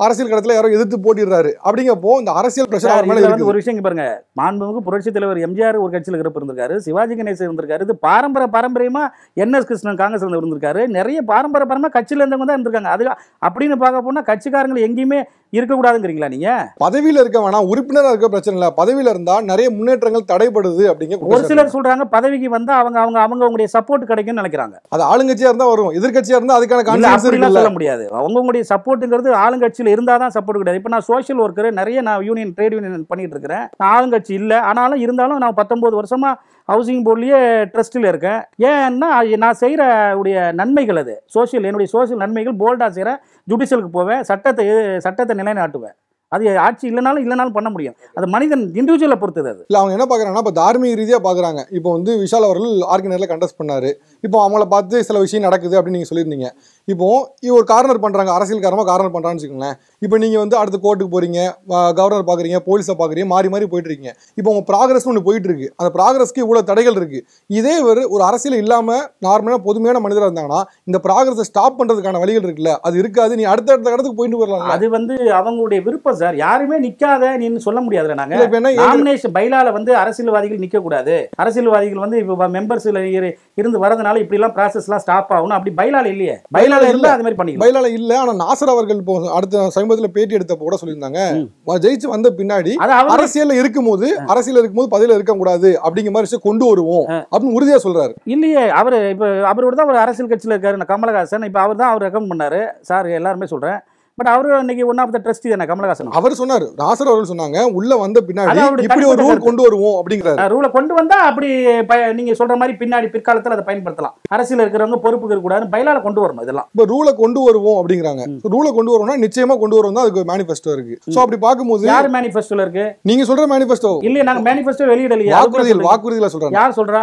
Speaker 2: அரசியல் கடத்தில் யாரோ எதிர்த்து போட்டிடுறாரு அப்படிங்கப்போ இந்த அரசியல் பிரச்சனை வந்து ஒரு
Speaker 1: விஷயம் பாருங்க மாண்புமிகு புரட்சி தலைவர் எம்ஜிஆர் ஒரு கட்சியில் இருப்பு இருந்திருக்காரு சிவாஜி கணேசன் இருந்திருக்காரு இது பாரம்பரிய பாரம்பரியமாக என் எஸ் கிருஷ்ணன் காங்கிரஸ் இருந்திருக்காரு நிறைய பாரம்பரியபரமாக கட்சியில் இருந்தவங்க தான் இருந்திருக்காங்க அது அப்படின்னு பார்க்க போனால் கட்சிக்காரங்கள் எங்கேயுமே இருக்கக்கூடாதுங்கிறீங்களா நீங்க
Speaker 2: பதவியில் இருக்க வேணாம் உறுப்பினராக இருக்க பிரச்சனை இல்லை பதவியில் இருந்தால் நிறைய முன்னேற்றங்கள் தடைபடுது அப்படிங்க ஒரு சிலர்
Speaker 1: சொல்றாங்க பதவிக்கு வந்தால் அவங்க அவங்க அவங்க அவங்களுடைய சப்போர்ட் கிடைக்கும்னு நினைக்கிறாங்க
Speaker 2: அது ஆளுங்கட்சியாக இருந்தால் வரும் எதிர்கட்சியாக இருந்தால் அதுக்கான சொல்ல முடியாது
Speaker 1: அவங்களுடைய சப்போர்ட்டுங்கிறது ஆளுங்கட்சியில் இருந்தால் தான் சப்போர்ட் கிடையாது இப்போ நான் சோஷியல் ஒர்க்கர் நிறைய நான் யூனியன் ட்ரேட் யூனியன் பண்ணிட்டு இருக்கிறேன் நான் ஆளுங்கட்சி இல்லை ஆனாலும் இருந்தாலும் நான் பத்தொன்பது வருஷமாக ஹவுசிங் போர்ட்லேயே ட்ரஸ்ட்டில் இருக்கேன் ஏன்னா நான் செய்கிற உடைய நன்மைகள் அது சோசியல் என்னுடைய சோசியல் நன்மைகள் போல்டாக செய்கிறேன் ஜுடிஷியலுக்கு போவேன் சட்டத்தை சட்டத்தை நிலைநாட்டுவேன் அது ஆட்சி இல்லைனாலும்
Speaker 2: இல்லைனாலும் பண்ண முடியும் அது மனிதன் இண்டிவிஜுவலை பொறுத்தது அது இல்லை அவங்க என்ன பார்க்குறாங்கன்னா இப்போ தார்மீக ரீதியாக பார்க்குறாங்க இப்போ வந்து விஷால் அவர்கள் ஆர்கினரில் கண்டஸ்ட் பண்ணார் இப்போ அவங்கள பார்த்து சில விஷயம் நடக்குது அப்படின்னு நீங்கள் சொல்லியிருந்தீங்க இப்போ ஒரு கார்னர் பண்ணுறாங்க அரசியல் காரணமா கார்னர் பண்ணுறான்னு வச்சுக்கோங்களேன் இப்போ நீங்கள் வந்து அடுத்த கோர்ட்டுக்கு போகிறீங்க கவர்னர் பார்க்குறீங்க போலீஸை பார்க்குறீங்க மாறி மாறி போயிட்டு இருக்கீங்க இப்போ உங்கள் ப்ராகிரஸ் ஒன்று போயிட்டு இருக்கு அந்த ப்ராகிரஸ்க்கு இவ்வளோ தடைகள் இருக்கு இதே ஒரு ஒரு அரசியல் இல்லாமல் நார்மலாக பொதுமையான மனிதராக இருந்தாங்கன்னா இந்த ப்ராகிரஸ் ஸ்டாப் பண்ணுறதுக்கான வழிகள் இருக்குல்ல அது இருக்காது நீ அடுத்த அடுத்த இடத்துக்கு போயிட்டு வரலாம் அது வந்து அவங்களுடைய விருப்பம் சார் யாருமே நிற்காத
Speaker 1: நீன்னு சொல்ல முடியாது நாங்கள் இப்போ என்ன பைலால வந்து அரசியல்வாதிகள் நிற்கக்கூடாது அரசியல்வாதிகள் வந்து இப்போ மெம்பர்ஸ் இருந்து வரதுனால இப்படிலாம் எல்லாம் ஸ்டாப் ஆகணும் அப்படி பைலால இல்லையே பைலா பயிலால இல்ல அது மாதிரி பண்ணிக்கலாம்
Speaker 2: இல்ல ஆனா நாசர் அவர்கள் அடுத்த சமீபத்துல பேட்டி எடுத்த கூட சொல்லியிருந்தாங்க ஜெயிச்சு வந்த பின்னாடி அரசியல் இருக்கும் போது அரசியல் இருக்கும்போது பதில இருக்க கூடாது அப்படிங்கிற மாதிரி கொண்டு வருவோம் அப்படின்னு உறுதியா சொல்றாரு
Speaker 1: இல்லையே அவர் இப்ப அவரோட தான் அவர் அரசியல் கட்சியில இருக்காரு கமலஹாசன் இப்ப அவர் தான் அவர் ரெக்கமெண்ட் பண்ணாரு சார் எல்லாருமே சொல்றேன் பட் அவரு அன்னைக்கு ஒன் ஆஃப் த ட்ரஸ்டி தானே கமலஹாசன் அவர் சொன்னார் ராசர் அவர்கள்
Speaker 2: சொன்னாங்க உள்ள வந்த பின்னாடி இப்படி ஒரு ரூல்
Speaker 1: கொண்டு வருவோம் அப்படிங்கிறாரு ரூலை கொண்டு வந்தா அப்படி நீங்க சொல்ற மாதிரி பின்னாடி பிற்காலத்தில் அதை பயன்படுத்தலாம் அரசியல் இருக்கிறவங்க பொறுப்புக்கு இருக்கக்கூடாதுன்னு பயிலால கொண்டு வரணும் இதெல்லாம்
Speaker 2: இப்போ ரூலை கொண்டு வருவோம் அப்படிங்கிறாங்க ரூலை கொண்டு வருவோம்னா நிச்சயமா கொண்டு வருவோம் தான் அதுக்கு மேனிஃபெஸ்டோ இருக்கு ஸோ அப்படி பார்க்கும்போது யார்
Speaker 1: மேனிஃபெஸ்டோல இருக்கு நீங்க சொல்ற மேனிஃபெஸ்டோ இல்ல நாங்க மேனிஃபெஸ்டோ வெளியிடல வாக்குறுதியில சொல்றேன் யார் சொல்றா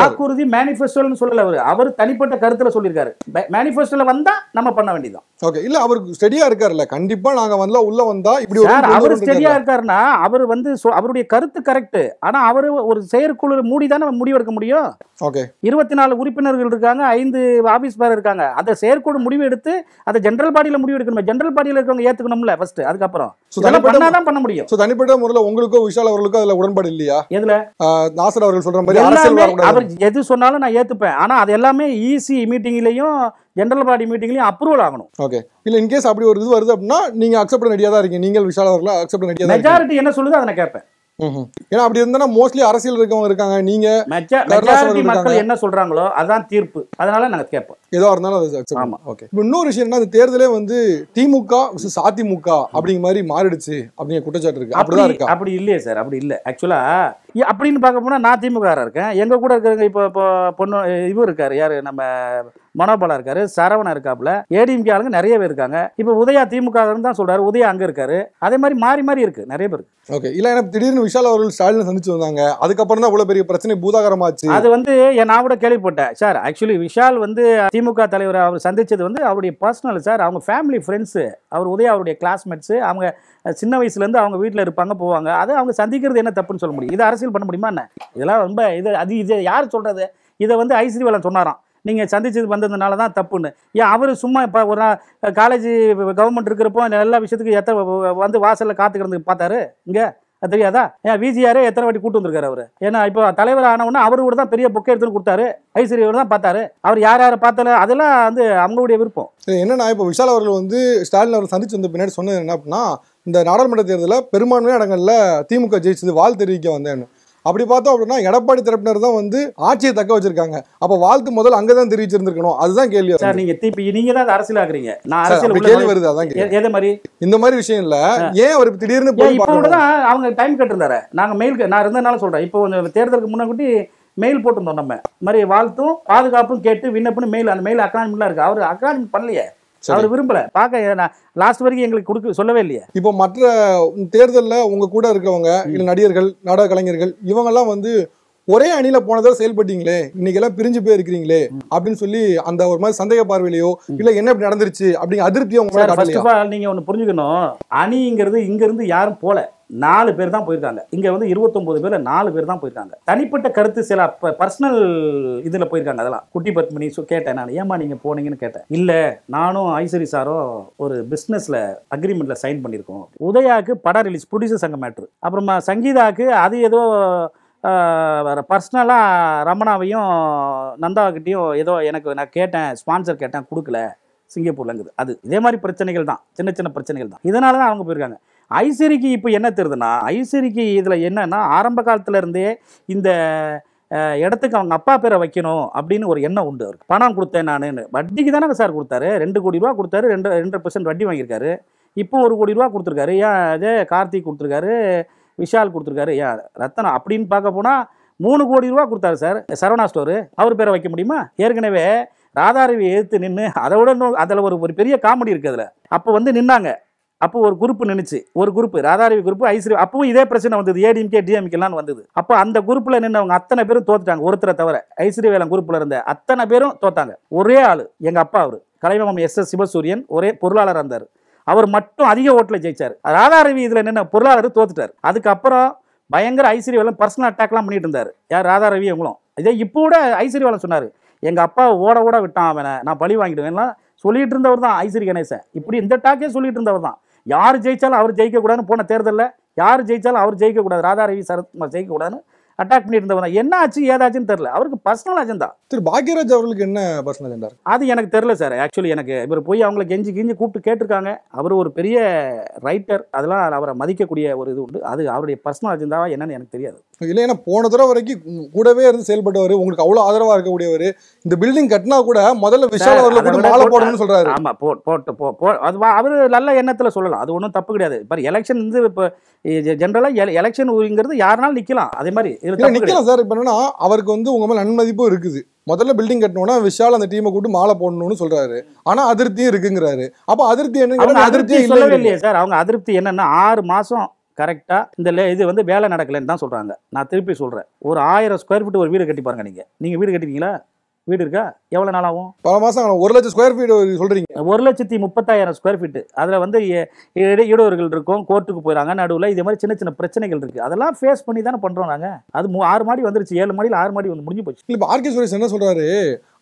Speaker 1: வாக்குறுதி மேனிஃபெஸ்டோன்னு சொல்லல அவர் அவர் தனிப்பட்ட கருத்துல சொல்லியிருக்காரு மேனிஃபெஸ்டோல வந்தா
Speaker 2: நம்ம பண்ண வேண்டியதான் ஓகே இல்ல அவருக்கு ஸ்டெடியா இருக்காருல்ல கண்டிப்பா நாங்க வந்து உள்ள வந்தா இப்படி அவர் ஸ்டெடியா
Speaker 1: இருக்காருன்னா அவர் வந்து அவருடைய கருத்து கரெக்ட்
Speaker 2: ஆனா அவரு ஒரு செயற்குழு மூடி தானே
Speaker 1: முடிவெடுக்க முடியும் ஓகே இருபத்தி நாலு உறுப்பினர்கள் இருக்காங்க ஐந்து ஆபீஸ் பேர் இருக்காங்க அந்த செயற்குழு முடிவு எடுத்து அதை ஜென்ரல் பாடியில முடிவு எடுக்கணும் ஜென்ரல் பாடியில இருக்கவங்க ஏத்துக்கணும்ல ஃபர்ஸ்ட் அதுக்கப்புறம் பண்ணாதான் பண்ண முடியும் சோ தனிப்பட்ட முறையில் உங்களுக்கும் விஷால் அவர்களுக்கும் அதுல உடன்பாடு இல்லையா எதுல நாசர் அவர்கள் சொல்ற மாதிரி அவர் எது சொன்னாலும் நான் ஏத்துப்பேன் ஆனா அது எல்லாமே ஈசி e மீட்டிங்லயும் ஜென்ரல் பாடி மீட்டிங்லையும்
Speaker 2: அப்ரூவல் ஆகணும் ஓகே இல்லை இன்கேஸ் அப்படி ஒரு இது வருது அப்படின்னா நீங்கள் அக்செப்ட் ரெடியாக தான் இருக்கீங்க நீங்கள் விஷால் அவர்கள் அக்செப்ட் ரெடியாக மெஜாரிட்டி என்ன சொல்லுது அதை நான் கேட்பேன் ஏன்னா அப்படி இருந்தா மோஸ்ட்லி அரசியல் இருக்கவங்க இருக்காங்க நீங்க மக்கள் என்ன சொல்றாங்களோ அதான் தீர்ப்பு அதனால நாங்க கேட்போம் ஏதோ இருந்தாலும் ஆமா ஓகே இன்னொரு விஷயம் என்ன அந்த தேர்தலே வந்து திமுக அதிமுக அப்படிங்கிற மாதிரி மாறிடுச்சு அப்படிங்கிற குற்றச்சாட்டு இருக்கு அப்படிதான் இருக்கு
Speaker 1: அப்படி இல்லையே சார் அப்படி இல்லை ஆக்சுவலா அப்படின்னு பார்க்க போனால் நான் திமுக இருக்கேன் எங்கள் கூட இருக்கிறவங்க இப்போ இப்போ பொண்ணு இவர் இருக்கார் யார் நம்ம மனோபாலா இருக்காரு சரவணா இருக்காப்புல ஏடிஎம்கே ஆளுங்க நிறைய பேர் இருக்காங்க இப்போ உதயா திமுக தான் சொல்றாரு உதயா அங்கே இருக்காரு அதே மாதிரி மாறி மாறி இருக்கு நிறைய பேர் ஓகே இல்ல எனக்கு திடீர்னு விஷால் அவர்கள் ஸ்டாலின் சந்திச்சு வந்தாங்க அதுக்கப்புறம் தான் இவ்வளவு பெரிய பிரச்சனை பூதாகரமாச்சு அது வந்து நான் கூட கேள்விப்பட்டேன் சார் ஆக்சுவலி விஷால் வந்து திமுக தலைவர் அவர் சந்திச்சது வந்து அவருடைய பர்சனல் சார் அவங்க ஃபேமிலி ஃப்ரெண்ட்ஸு அவர் உதய அவருடைய கிளாஸ்மேட்ஸு அவங்க சின்ன வயசுலேருந்து அவங்க வீட்டில் இருப்பாங்க போவாங்க அதை அவங்க சந்திக்கிறது என்ன தப்புன்னு சொல்ல முடியும் இது அரசியல் பண்ண முடியுமா என்ன இதெல்லாம் ரொம்ப இது அது இது யார் சொல்கிறது இதை வந்து ஐஸ்ரீவாலன் சொன்னாராம் நீங்கள் சந்திச்சது வந்ததுனால தான் தப்புன்னு ஏன் அவர் சும்மா இப்போ ஒரு காலேஜ் கவர்மெண்ட் இருக்கிறப்போ எல்லா விஷயத்துக்கும் எத்தனை வந்து வாசலில் காத்து கிடந்து பார்த்தாரு இங்கே அது தெரியாதா ஏன் விஜிஆரே எத்தனை வாட்டி கூட்டு வந்திருக்காரு அவர் ஏன்னா இப்போ தலைவர் ஆனவுடனே அவரு கூட தான் பெரிய பொக்கை எடுத்துன்னு கொடுத்தாரு ஐஸ்வர்யாவோட தான் பார்த்தாரு அவர் யார் யாரை பார்த்தாரு
Speaker 2: அதெல்லாம் வந்து அவங்களுடைய விருப்பம் என்னன்னா இப்போ விஷால் அவர்கள் வந்து ஸ்டாலின் அவர் சந்திச்சு வந்த பின்னாடி சொன்னது என்ன அப்படின்னா இந்த நாடாளுமன்ற தேர்தலில் பெரும்பான்மையான இடங்களில் திமுக ஜெயிச்சது வாழ் தெரிவிக்க வந்தேன்னு அப்படி பார்த்தோம் அப்படின்னா எடப்பாடி தரப்பினர் தான் வந்து ஆட்சியை தக்க வச்சிருக்காங்க அப்ப வாழ்த்து முதல் அங்கதான் தெரிவிச்சிருந்திருக்கணும் அதுதான் கேள்வி சார் நீங்க திருப்பி நீங்க தான்
Speaker 1: அரசியல் ஆகுறீங்க நான் அரசியல் கேள்வி வருது அதான் எது மாதிரி
Speaker 2: இந்த மாதிரி விஷயம் இல்ல ஏன் அவர் திடீர்னு போய்
Speaker 1: அவங்க டைம் கேட்டிருந்தாரு நாங்க மெயில் நான் இருந்தனால சொல்றேன் இப்போ கொஞ்சம் தேர்தலுக்கு முன்னாடி மெயில் போட்டிருந்தோம் நம்ம மாதிரி வாழ்த்தும் பாதுகாப்பும் கேட்டு விண்ணப்பம்னு மெயில் அந்த மெயில் அக்கானமிலாம் இருக்கு அவர் அக்கானமி பண்ணலையே
Speaker 2: அவர் விரும்பல பாக்க லாஸ்ட் வரைக்கும் எங்களுக்கு கொடுக்க சொல்லவே இல்லையா இப்போ மற்ற தேர்தலில் உங்க கூட இருக்கவங்க நடிகர்கள் நாடக கலைஞர்கள் இவங்கெல்லாம் வந்து ஒரே அணியில போனதா செயல்பட்டீங்களே இன்னைக்கு எல்லாம் பிரிஞ்சு போயிருக்கிறீங்களே அப்படின்னு சொல்லி அந்த ஒரு மாதிரி சந்தேக பார்வையிலையோ இல்ல என்ன இப்படி நடந்துருச்சு அப்படிங்கிற அதிருப்தி உங்களால
Speaker 1: நீங்க ஒண்ணு புரிஞ்சுக்கணும் அணிங்கிறது இங்க இருந்து யாரும் போல நாலு பேர் தான் போயிருக்காங்க இங்கே வந்து இருபத்தொம்போது பேரில் நாலு பேர் தான் போயிருக்காங்க தனிப்பட்ட கருத்து சில பர்சனல் இதில் போயிருக்காங்க அதெல்லாம் குட்டி பத்மினி கேட்டேன் நான் ஏமா நீங்கள் போனீங்கன்னு கேட்டேன் இல்லை நானும் ஐஸ்வரி சாரோ ஒரு பிஸ்னஸில் அக்ரிமெண்ட்டில் சைன் பண்ணியிருக்கோம் உதயாவுக்கு படம் ரிலீஸ் ப்ரொடியூசர் சங்கம் மேட்ரு அப்புறமா சங்கீதாக்கு அது ஏதோ வேறு பர்சனலாக ரமணாவையும் நந்தாக்கிட்டையும் ஏதோ எனக்கு நான் கேட்டேன் ஸ்பான்சர் கேட்டேன் கொடுக்கல சிங்கப்பூர்லங்குது அது இதே மாதிரி பிரச்சனைகள் தான் சின்ன சின்ன பிரச்சனைகள் தான் இதனால தான் அவங்க போயிருக்காங்க ஐசரிக்கு இப்போ என்ன தெரியுதுன்னா ஐசரிக்கு இதில் என்னன்னா ஆரம்ப காலத்துலேருந்தே இந்த இடத்துக்கு அவங்க அப்பா பேரை வைக்கணும் அப்படின்னு ஒரு எண்ணம் உண்டு அவருக்கு பணம் கொடுத்தேன் நான் வட்டிக்கு தானே சார் கொடுத்தாரு ரெண்டு கோடி ரூபா கொடுத்தாரு ரெண்டு ரெண்டு பர்சன்ட் வட்டி வாங்கியிருக்காரு இப்போ ஒரு கோடி ரூபா கொடுத்துருக்காரு ஏன் அது கார்த்திக் கொடுத்துருக்காரு விஷால் கொடுத்துருக்காரு ஏன் ரத்தனம் அப்படின்னு பார்க்க போனால் மூணு கோடி ரூபா கொடுத்தாரு சார் சரவணா ஸ்டோரு அவர் பேரை வைக்க முடியுமா ஏற்கனவே ராதாரவி எடுத்து நின்று அதை விட அதில் ஒரு ஒரு பெரிய காமெடி இருக்குது அதில் அப்போ வந்து நின்னாங்க அப்போ ஒரு குரூப் நின்றுச்சு ஒரு குரூப் ராதாரவி குரூப் ஐஸ்ரீ அப்பவும் இதே பிரச்சனை வந்தது ஏடிஎம்கே டிஎம்கேலாம் வந்தது அப்போ அந்த குரூப்பில் நின்றவங்க அத்தனை பேரும் தோத்துட்டாங்க ஒருத்தரை தவிர ஐஸ்ரீ வேலை குரூப்பில் இருந்த அத்தனை பேரும் தோத்தாங்க ஒரே ஆள் எங்கள் அப்பா அவர் கலைமாமம் எஸ் எஸ் சிவசூரியன் ஒரே பொருளாளர் இருந்தார் அவர் மட்டும் அதிக ஓட்டில் ஜெயிச்சார் ராதாரவி இதில் நின்று பொருளாளர் தோத்துட்டார் அதுக்கப்புறம் பயங்கர வேலை பர்சனல் அட்டாக்லாம் பண்ணிட்டு இருந்தார் யார் ராதாரவி அவங்களும் இதே இப்போ கூட வேலை சொன்னார் எங்கள் அப்பா ஓட ஓட விட்டான் அவனை நான் பழி வாங்கிடுவேன்லாம் சொல்லிட்டு இருந்தவர் தான் ஐஸ்வரி கணேசன் இப்படி இந்த டாக்கே சொல்லிட்டு இருந்தவர் தான் யார் ஜெயித்தாலும் அவர் ஜெயிக்கக்கூடாதுன்னு போன தேர்தலில் யார் ஜெயித்தாலும் அவர் ஜெயிக்கக்கூடாது ராதா ரவி சரத்குமார் ஜெயிக்கக்கூடாதுன்னு அட்டாக் பண்ணிட்டு என்ன ஆச்சு ஏதாச்சுன்னு
Speaker 2: தெரில அவருக்கு பர்சனல் அஜெண்டா திரு பாக்யராஜ் அவர்களுக்கு என்ன பர்சனல் அஜெண்டா
Speaker 1: அது எனக்கு தெரில சார் ஆக்சுவலி எனக்கு இவர் போய் அவங்களை கெஞ்சி கெஞ்சி கூப்பிட்டு கேட்டிருக்காங்க அவர் ஒரு பெரிய ரைட்டர் அதெல்லாம் அவரை மதிக்கக்கூடிய ஒரு இது உண்டு அது அவருடைய பர்சனல் அஜெண்டாவா என்னன்னு எனக்கு தெரியாது
Speaker 2: இல்லைன்னா போன தடவை வரைக்கும் கூடவே இருந்து செயல்பட்டவர் உங்களுக்கு அவ்வளோ ஆதரவாக இருக்கக்கூடியவர் இந்த பில்டிங் கட்டினா கூட முதல்ல விஷால் அவர்கள் கூட மாலை போடணும்னு சொல்கிறாரு
Speaker 1: ஆமாம் போ போட்டு போ அது அவர் நல்ல எண்ணத்தில் சொல்லலாம் அது ஒன்றும் தப்பு கிடையாது இப்போ எலெக்ஷன் வந்து இப்போ ஜென்ரலாக எலெக்ஷன் ஊரிங்கிறது யாருனாலும் நிற்கலாம் அதே மாதிரி நிற்கலாம்
Speaker 2: சார் இப்போ என்னன்னா அவருக்கு வந்து உங்கள் மேலே நன்மதிப்பும் இருக்குது முதல்ல பில்டிங் கட்டணும்னா விஷால் அந்த டீமை கூட்டு மாலை போடணும்னு சொல்றாரு ஆனா அதிருப்தியும் இருக்குங்கிறாரு அப்போ அதிருப்தி என்ன அதிருப்தி இல்லையே
Speaker 1: சார் அவங்க அதிருப்தி என்னன்னா ஆறு மாசம் கரெக்டாக இந்த லே இது வந்து வேலை நடக்கலைன்னு தான் சொல்கிறாங்க நான் திருப்பி சொல்கிறேன் ஒரு ஆயிரம் ஸ்கொயர் ஃபீட் ஒரு வீடு கட்டி பாருங்க நீங்கள் நீங்கள் வீடு கட்டிட்டீங்களா வீடு இருக்கா எவ்வளோ நாள் ஆகும்
Speaker 2: பல மாதம் ஒரு லட்சம் ஸ்கொயர் ஃபீட் சொல்கிறீங்க
Speaker 1: ஒரு லட்சத்தி முப்பத்தாயிரம் ஸ்கொயர் ஃபீட் அதில் வந்து இடையூறுகள் இருக்கும் கோர்ட்டுக்கு போயிடறாங்க நடுவில் இதே மாதிரி சின்ன சின்ன பிரச்சனைகள் இருக்குது அதெல்லாம் ஃபேஸ் பண்ணி தானே பண்ணுறோம் நாங்கள் அது ஆறு மாடி வந்துருச்சு ஏழு மாடியில் ஆறு மாடி வந்து
Speaker 2: முடிஞ்சு போச்சு இப்போ ஆர்கே சுரேஷ் என்ன சொல்கிறாரு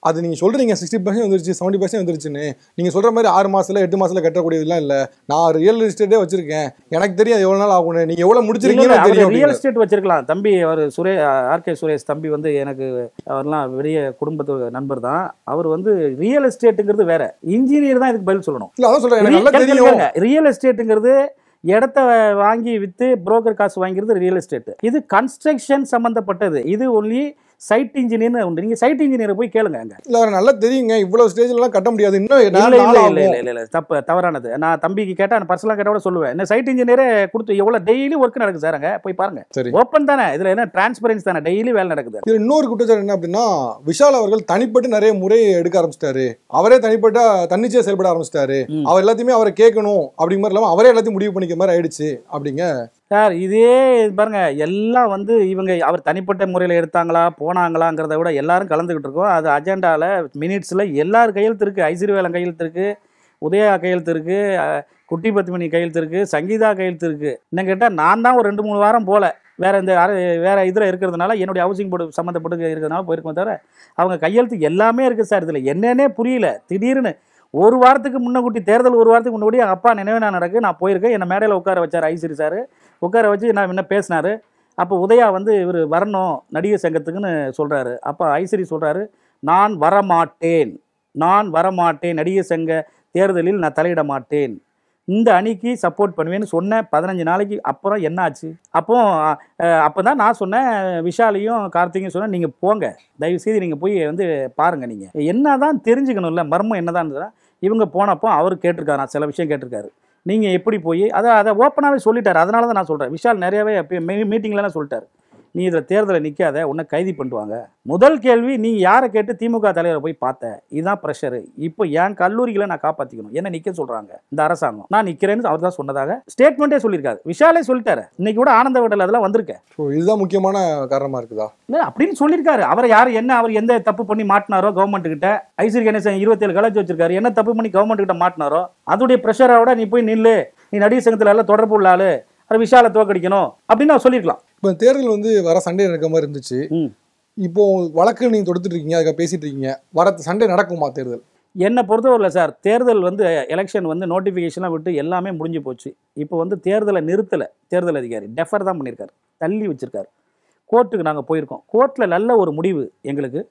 Speaker 2: அது நீங்கள் சொல்கிறீங்க சிக்ஸ்டி பர்சன்ட் வந்துருச்சு செவன்ட்டி பர்சன்ட் வந்துருச்சுன்னு நீங்கள் சொல்கிற மாதிரி ஆறு மாதத்தில் எட்டு மாதத்தில் கட்டக்கூடியதுலாம் இல்லை நான் ரியல் எஸ்டேட்டே வச்சிருக்கேன் எனக்கு தெரியும் அது எவ்வளோ நாள் ஆகும் நீங்கள் எவ்வளோ முடிச்சிருக்கீங்க தெரியும் ரியல்
Speaker 1: எஸ்டேட் வச்சிருக்கலாம் தம்பி அவர் சுரே ஆர்கே சுரேஷ் தம்பி வந்து எனக்கு அவர்லாம் பெரிய குடும்பத்து நண்பர் தான் அவர் வந்து ரியல் எஸ்டேட்டுங்கிறது வேற இன்ஜினியர் தான் இதுக்கு பதில் சொல்லணும் இல்லை அதான் சொல்கிறேன் நல்லா தெரியும் ரியல் எஸ்டேட்டுங்கிறது இடத்த வாங்கி விற்று புரோக்கர் காசு வாங்கிறது ரியல் எஸ்டேட் இது கன்ஸ்ட்ரக்ஷன் சம்மந்தப்பட்டது இது ஒன்லி சைட்
Speaker 2: இன்ஜினியர் உண்டு நீங்க சைட் இன்ஜினியரை போய் கேளுங்க அங்க இல்ல நல்லா தெரியுங்க இவ்வளோ எல்லாம் கட்ட முடியாது இன்னும் இல்ல இல்ல இல்ல இல்ல இல்ல
Speaker 1: தப்பு தவறானது நான் தம்பிக்கு கேட்டா பர்சனலா கேட்ட கூட சொல்லுவேன் என்ன சைட் இன்ஜினியரே கொடுத்து எவ்வளவு டெய்லி ஒர்க் நடக்குது சார் அங்கே போய் பாருங்க சரி ஓப்பன் தானே இதுல என்ன டிரான்ஸ்பரன்ஸ் தானே டெய்லி வேலை நடக்குது
Speaker 2: இது இன்னொரு குற்றச்சாட்டு என்ன அப்படின்னா விஷால் அவர்கள் தனிப்பட்டு நிறைய முறை எடுக்க ஆரம்பிச்சிட்டாரு அவரே தனிப்பட்ட தன்னிச்சையா செயல்பட ஆரம்பிச்சிட்டாரு அவர் எல்லாத்தையுமே அவரை கேட்கணும் அப்படிங்கிற மாதிரி அவரே எல்லாத்தையும் முடிவு பண்ணிக்கிற மாதிரி ஆயிடுச்சு அப்படிங்க
Speaker 1: சார் இதே பாருங்கள் எல்லாம் வந்து இவங்க அவர் தனிப்பட்ட முறையில் எடுத்தாங்களா போனாங்களாங்கிறத விட எல்லாரும் கலந்துக்கிட்டு இருக்கோம் அது அஜெண்டாவில் மினிட்ஸில் எல்லார் கையெழுத்து இருக்குது ஐஸ்வர்வேலன் கையெழுத்து இருக்குது உதயா கையெழுத்து இருக்குது குட்டி பத்துமணி கையெழுத்து இருக்குது சங்கீதா கையெழுத்து இருக்குது என்ன கேட்டால் நான் தான் ஒரு ரெண்டு மூணு வாரம் போல வேறு இந்த வேறு இதில் இருக்கிறதுனால என்னுடைய ஹவுசிங் போர்டு சம்மந்தப்பட்டு இருக்கிறதுனால போயிருக்கோம் தவிர அவங்க கையெழுத்து எல்லாமே இருக்குது சார் இதில் என்னென்னே புரியல திடீர்னு ஒரு வாரத்துக்கு முன்னக்குட்டி தேர்தல் ஒரு வாரத்துக்கு முன்னாடி அப்பா நினைவு நான் நடக்கு நான் போயிருக்கேன் என்னை மேடையில் உட்கார வச்சார் ஐசிறி சார் உட்கார வச்சு நான் என்ன பேசினார் அப்போ உதயா வந்து இவர் வரணும் நடிகர் சங்கத்துக்குன்னு சொல்கிறாரு அப்போ ஐஸ்வரி சொல்கிறாரு நான் வரமாட்டேன் நான் வரமாட்டேன் நடிகர் சங்க தேர்தலில் நான் தலையிட மாட்டேன் இந்த அணிக்கு சப்போர்ட் பண்ணுவேன்னு சொன்னேன் பதினஞ்சு நாளைக்கு அப்புறம் என்னாச்சு அப்போ அப்போ தான் நான் சொன்னேன் விஷாலையும் கார்த்திகையும் சொன்னேன் நீங்கள் போங்க தயவுசெய்து நீங்கள் போய் வந்து பாருங்கள் நீங்கள் என்ன தான் தெரிஞ்சுக்கணும்ல மர்மம் என்ன தான் இவங்க போனப்போ அவர் கேட்டிருக்காரு நான் சில விஷயம் கேட்டிருக்காரு நீங்கள் எப்படி போய் அதை அதை ஓப்பனாகவே சொல்லிட்டார் அதனால தான் நான் சொல்கிறேன் விஷால் நிறையாவே மீட்டிங்லலாம் சொல்லிட்டார் நீ இதில் தேர்தலை நிற்காத உன்னை கைதி பண்ணுவாங்க முதல் கேள்வி நீ யாரை கேட்டு திமுக தலைவரை போய் பார்த்த இதுதான் ப்ரெஷரு இப்போ என் கல்லூரிகளை நான் காப்பாற்றிக்கணும் என்ன நிற்க சொல்கிறாங்க இந்த அரசாங்கம் நான் நிற்கிறேன்னு அவர் தான் சொன்னதாக ஸ்டேட்மெண்ட்டே சொல்லியிருக்காரு விஷாலே சொல்லிட்டாரு இன்னைக்கு கூட ஆனந்த விடல் அதெல்லாம் வந்திருக்கேன் இதுதான் முக்கியமான காரணமாக இருக்குதா அப்படின்னு சொல்லியிருக்காரு அவர் யார் என்ன அவர் எந்த தப்பு பண்ணி மாட்டினாரோ கவர்மெண்ட் கிட்ட ஐஸ்வரி கணேசன் இருபத்தேழு காலேஜ் வச்சிருக்காரு என்ன தப்பு பண்ணி கவர்மெண்ட் கிட்ட மாட்டினாரோ அதோடைய ப்ரெஷரோட நீ போய் நில்லு நீ நடிகர் சங்கத்தில் எல்லாம் தொடர்பு உள்ள ஆளு விஷாலை
Speaker 2: தோக்கடிக்கணும் அப்படின்னு அவர் சொல்லியிருக்கலாம் இப்போ தேர்தல் வந்து வர சண்டே நடக்கிற மாதிரி இருந்துச்சு இப்போ வழக்கு நீங்கள் தொடுத்துட்டு இருக்கீங்க அதுக்காக பேசிட்டு இருக்கீங்க வர சண்டே நடக்குமா தேர்தல் என்னை பொறுத்தவரில் சார் தேர்தல்
Speaker 1: வந்து எலெக்ஷன் வந்து நோட்டிஃபிகேஷன்லாம் விட்டு எல்லாமே முடிஞ்சு போச்சு இப்போ வந்து தேர்தலை நிறுத்தலை தேர்தல் அதிகாரி டெஃபர் தான் பண்ணியிருக்காரு தள்ளி வச்சுருக்காரு கோர்ட்டுக்கு நாங்கள் போயிருக்கோம் கோர்ட்டில் நல்ல ஒரு முடிவு எங்களுக்கு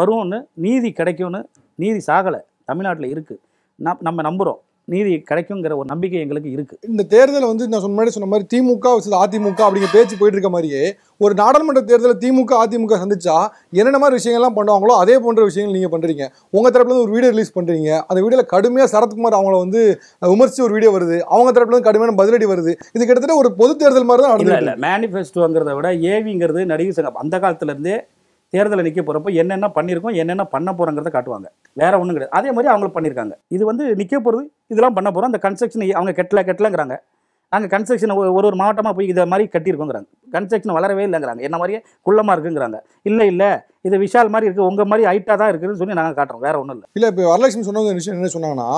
Speaker 1: வரும்னு நீதி கிடைக்கும்னு நீதி சாகலை தமிழ்நாட்டில் இருக்குது நம் நம்ம நம்புகிறோம் நீதி கிடைக்குங்கிற ஒரு நம்பிக்கை
Speaker 2: எங்களுக்கு இருக்கு இந்த தேர்தலை வந்து நான் முன்னாடி சொன்ன மாதிரி திமுக அதிமுக அப்படிங்கிற பேச்சு போயிட்டு இருக்க மாதிரியே ஒரு நாடாளுமன்ற தேர்தலை திமுக அதிமுக சந்திச்சா என்னென்ன மாதிரி விஷயங்கள்லாம் பண்ணுவாங்களோ அதே போன்ற விஷயங்கள் நீங்கள் பண்ணுறீங்க உங்கள் தரப்புலேருந்து ஒரு வீடியோ ரிலீஸ் பண்ணுறீங்க அந்த வீடியோவில் கடுமையாக சரத்குமார் அவங்கள வந்து விமர்சித்து ஒரு வீடியோ வருது அவங்க தரப்புலேருந்து கடுமையான பதிலடி வருது இது கிட்டத்தட்ட ஒரு பொது தேர்தல் மாதிரி தான்
Speaker 1: மேனிபெஸ்டோங்கிறத இல்லை விட ஏவிங்கிறது நடிகர் சங்கம் அந்த இருந்தே தேர்தலில் நிற்க போகிறப்போ என்னென்ன பண்ணியிருக்கோம் என்னென்ன பண்ண போகிறோங்கிறத காட்டுவாங்க வேற ஒன்றும் கிடையாது அதே மாதிரி அவங்களும் பண்ணியிருக்காங்க இது வந்து நிற்க போகிறது இதெல்லாம் பண்ண போகிறோம் அந்த கன்ஸ்ட்ரக்ஷன் அவங்க கெட்டல கெட்டலங்கிறாங்க நாங்கள் கன்ஸ்ட்ரக்ஷன் ஒரு ஒரு மாவட்டமாக போய் இதை மாதிரி கட்டியிருக்கோங்கிறாங்க கன்ஸ்ட்ரக்ஷன் வளரவே இல்லைங்கிறாங்க என்ன மாதிரியே குள்ளமாக இருக்குங்கிறாங்க இல்லை இல்லை இது விஷால் மாதிரி இருக்குது உங்கள் மாதிரி ஹைட்டாக தான் இருக்குதுன்னு சொல்லி நாங்கள் காட்டுறோம் வேறு ஒன்றும் இல்லை
Speaker 2: இல்லை இப்போ வரலட்சுமி சொன்ன விஷயம் என்ன சொன்னாங்கன்னா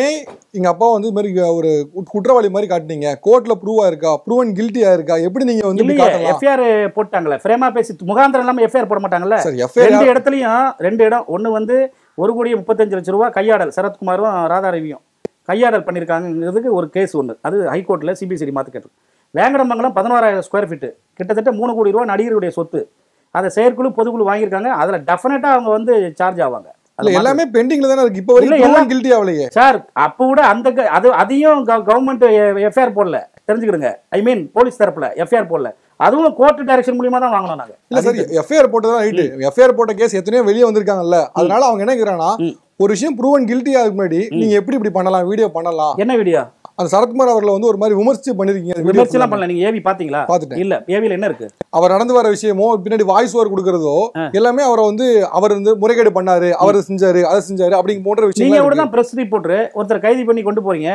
Speaker 2: ஏன் எங்கள் அப்பா வந்து இது மாதிரி ஒரு குற்றவாளி மாதிரி காட்டினீங்க கோர்ட்டில் ப்ரூவ் ஆயிருக்கா ப்ரூவன் கில்ட்டியாக இருக்கா எப்படி நீங்கள் வந்து
Speaker 1: எஃப்ஐஆர் போட்டாங்களே ஃப்ரேமா பேசி முகாந்திரம் இல்லாமல் எஃப்ஐஆர் போட மாட்டாங்கல்ல சரி எஃப்ஐஆர் ரெண்டு இடத்துலையும் ரெண்டு இடம் ஒன்று வந்து ஒரு கோடி முப்பத்தஞ்சு லட்ச ரூபா கையாடல் சரத்குமாரும் ராதாரவியும் கையாடல் பண்ணியிருக்காங்கிறதுக்கு ஒரு கேஸ் ஒன்று அது ஹைகோர்ட்டில் சிபிசிடி மாற்று கேட்டு வேங்கடமங்கலம் பதினோராயிரம் ஸ்கொயர் ஃபீட்டு கிட்டத்தட்ட மூணு கோடி ரூபா நடிகருடைய சொத்து அதை செயற்குழு பொதுக்குழு வாங்கியிருக்காங்க அதில் டெஃபினட்டாக அவங்க வந்து சார்ஜ் ஆவாங்க எல்லாமே
Speaker 2: பெண்டிங்ல தானே இருக்கு இப்போ வரைக்கும் எல்லாம் கில்ட்டி ஆகலையே
Speaker 1: சார் அப்ப கூட அந்த அது அதையும் கவர்மெண்ட் எஃப்ஐஆர் போடல தெரிஞ்சுக்கிடுங்க ஐ மீன் போலீஸ் தரப்புல எஃப்ஐஆர் போடல அதுவும் கோர்ட் டைரக்ஷன் மூலியமா தான் வாங்கணும் நாங்க
Speaker 2: இல்ல சார் எஃப்ஐஆர் போட்டது தான் ரைட்டு எஃப்ஐஆர் போட்ட கேஸ் எத்தனையோ வெளியே வந்திருக்காங்கல்ல அதனால அவங்க என்ன கேக்குறாங்கன்னா ஒரு விஷயம் ப்ரூவன் கில்ட்டி ஆகுது முன்னாடி நீங்க எப்படி இப்படி பண்ணலாம் வீடியோ பண்ணலாம் என்ன வீடியோ அந்த சரத்குமார் அவர்களை வந்து ஒரு மாதிரி விமர்சி பண்ணிருக்கீங்க எல்லாம் பண்ணல நீங்க ஏவி பாத்தீங்களா பாத்துட்டேன் இல்ல ஏவில என்ன இருக்கு அவர் நடந்து வர விஷயமோ பின்னாடி வாய்ஸ் ஓவர் கொடுக்கறதோ எல்லாமே அவரை வந்து அவர் வந்து முறைகேடு பண்ணாரு அவர் செஞ்சாரு அதை செஞ்சாரு அப்படிங்க போன்ற விஷயம் நீங்க கூட தான் பிரஸ் ரிப்போர்ட்
Speaker 1: ஒருத்தர் கைது பண்ணி கொண்டு போறீங்க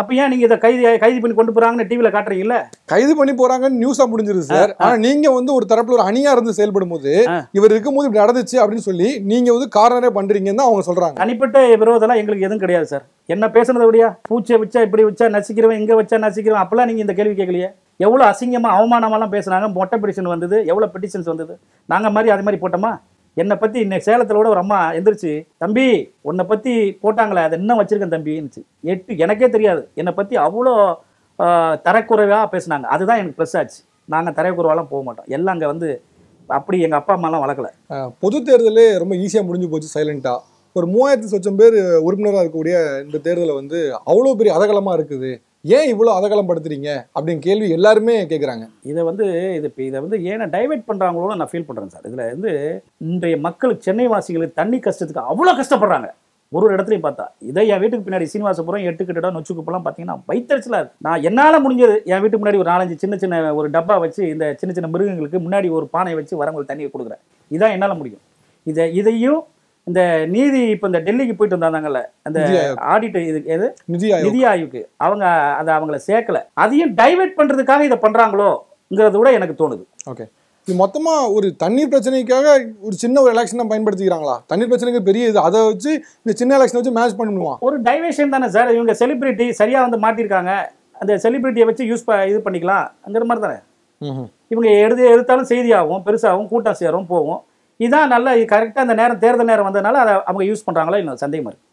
Speaker 1: அப்போ ஏன் நீங்கள் இதை கைது கைது பண்ணி கொண்டு போகிறாங்கன்னு டிவியில் காட்டுறீங்கல்ல
Speaker 2: கைது பண்ணி போகிறாங்கன்னு நியூஸாக முடிஞ்சிருது சார் ஆனால் நீங்கள் வந்து ஒரு தரப்பில் ஒரு அணியாக இருந்து செயல்படும் போது இவர் இருக்கும்போது இப்படி நடந்துச்சு அப்படின்னு சொல்லி நீங்கள் வந்து காரணரே பண்ணுறீங்கன்னு அவங்க சொல்கிறாங்க
Speaker 1: தனிப்பட்ட விரோதெல்லாம் எங்களுக்கு எதுவும் கிடையாது சார் என்ன பேசுனது அப்படியா பூச்சை வச்சா இப்படி வச்சா நசிக்கிறவன் இங்கே வச்சா நசிக்கிறவன் அப்பெல்லாம் நீங்கள் இந்த கேள்வி கேட்கலையே எவ்வளோ அசிங்கமாக அவமானமாலாம் பேசுனாங்க மொட்டை பிடிஷன் வந்தது எவ்வளோ பெட்டிஷன்ஸ் வந்தது நாங்கள் மாதிரி அது மாதிரி போட்டோமா என்னை பற்றி இன்னைக்கு சேலத்தில் கூட ஒரு அம்மா எந்திரிச்சு தம்பி உன்னை பற்றி போட்டாங்களே அதை இன்னும் வச்சுருக்கேன் தம்பின்னுச்சு எட்டு எனக்கே தெரியாது என்னை பற்றி அவ்வளோ தரக்குறைவாக பேசினாங்க அதுதான் எனக்கு ப்ளஸ் ஆச்சு நாங்கள் தரக்குறைவாலாம் போக மாட்டோம் எல்லாம் அங்கே வந்து அப்படி எங்கள் அப்பா அம்மாலாம் வளர்க்கல
Speaker 2: பொது தேர்தலே ரொம்ப ஈஸியாக முடிஞ்சு போச்சு சைலண்ட்டாக ஒரு மூவாயிரத்தி சொச்சம் பேர் உறுப்பினராக இருக்கக்கூடிய இந்த தேர்தலை வந்து அவ்வளோ பெரிய அதகலமாக இருக்குது ஏன் இவ்வளோ அதகலம்படுத்துறீங்க அப்படின்னு கேள்வி எல்லாருமே கேட்குறாங்க இதை வந்து இது இப்போ இதை வந்து ஏன்னா டைவெர்ட் பண்ணுறாங்களோட நான் ஃபீல் பண்ணுறேன் சார் இதில் வந்து
Speaker 1: இன்றைய மக்களுக்கு சென்னை வாசிகளுக்கு தண்ணி கஷ்டத்துக்கு அவ்வளோ கஷ்டப்படுறாங்க ஒரு ஒரு இடத்துலையும் பார்த்தா இதை என் வீட்டுக்கு பின்னாடி சீனிவாசபுரம் எட்டு கிட்டடம் நொச்சுக்குப்பெல்லாம் பார்த்தீங்கன்னா வைத்தறிச்சலாக நான் என்னால் முடிஞ்சது என் வீட்டுக்கு முன்னாடி ஒரு நாலஞ்சு சின்ன சின்ன ஒரு டப்பா வச்சு இந்த சின்ன சின்ன மிருகங்களுக்கு முன்னாடி ஒரு பானை வச்சு வரவங்களுக்கு தண்ணியை கொடுக்குறேன் இதான் என்னால் முடியும் இதை இதையும் இந்த நீதி இப்போ இந்த டெல்லிக்கு போயிட்டு வந்தாங்கல்ல அந்த ஆடிட் இது எது நிதி ஆய்வுக்கு அவங்க அதை அவங்கள சேர்க்கல அதையும் டைவெர்ட் பண்றதுக்காக இதை
Speaker 2: பண்றாங்களோங்கிறத கூட எனக்கு தோணுது ஓகே இது மொத்தமா ஒரு தண்ணீர் பிரச்சனைக்காக ஒரு சின்ன ஒரு எலெக்ஷனை பயன்படுத்திக்கிறாங்களா தண்ணீர் பிரச்சனைக்கு பெரிய இது அதை வச்சு இந்த சின்ன எலெக்ஷன் வச்சு மேனேஜ் பண்ணுவான்
Speaker 1: ஒரு டைவேஷன் தானே சார் இவங்க செலிபிரிட்டி சரியா வந்து மாட்டிருக்காங்க அந்த செலிபிரிட்டியை வச்சு யூஸ் இது பண்ணிக்கலாம் அங்கிற மாதிரி தானே இவங்க எடுத்து எடுத்தாலும் செய்தியாகவும் பெருசாகவும் கூட்டம் சேரும் போகும் இதான் நல்ல கரெக்டாக அந்த நேரம் தேர்தல் நேரம் வந்ததுனால அதை அவங்க யூஸ் பண்ணுறாங்களா இன்னும் சந்தேகமாக இருக்குது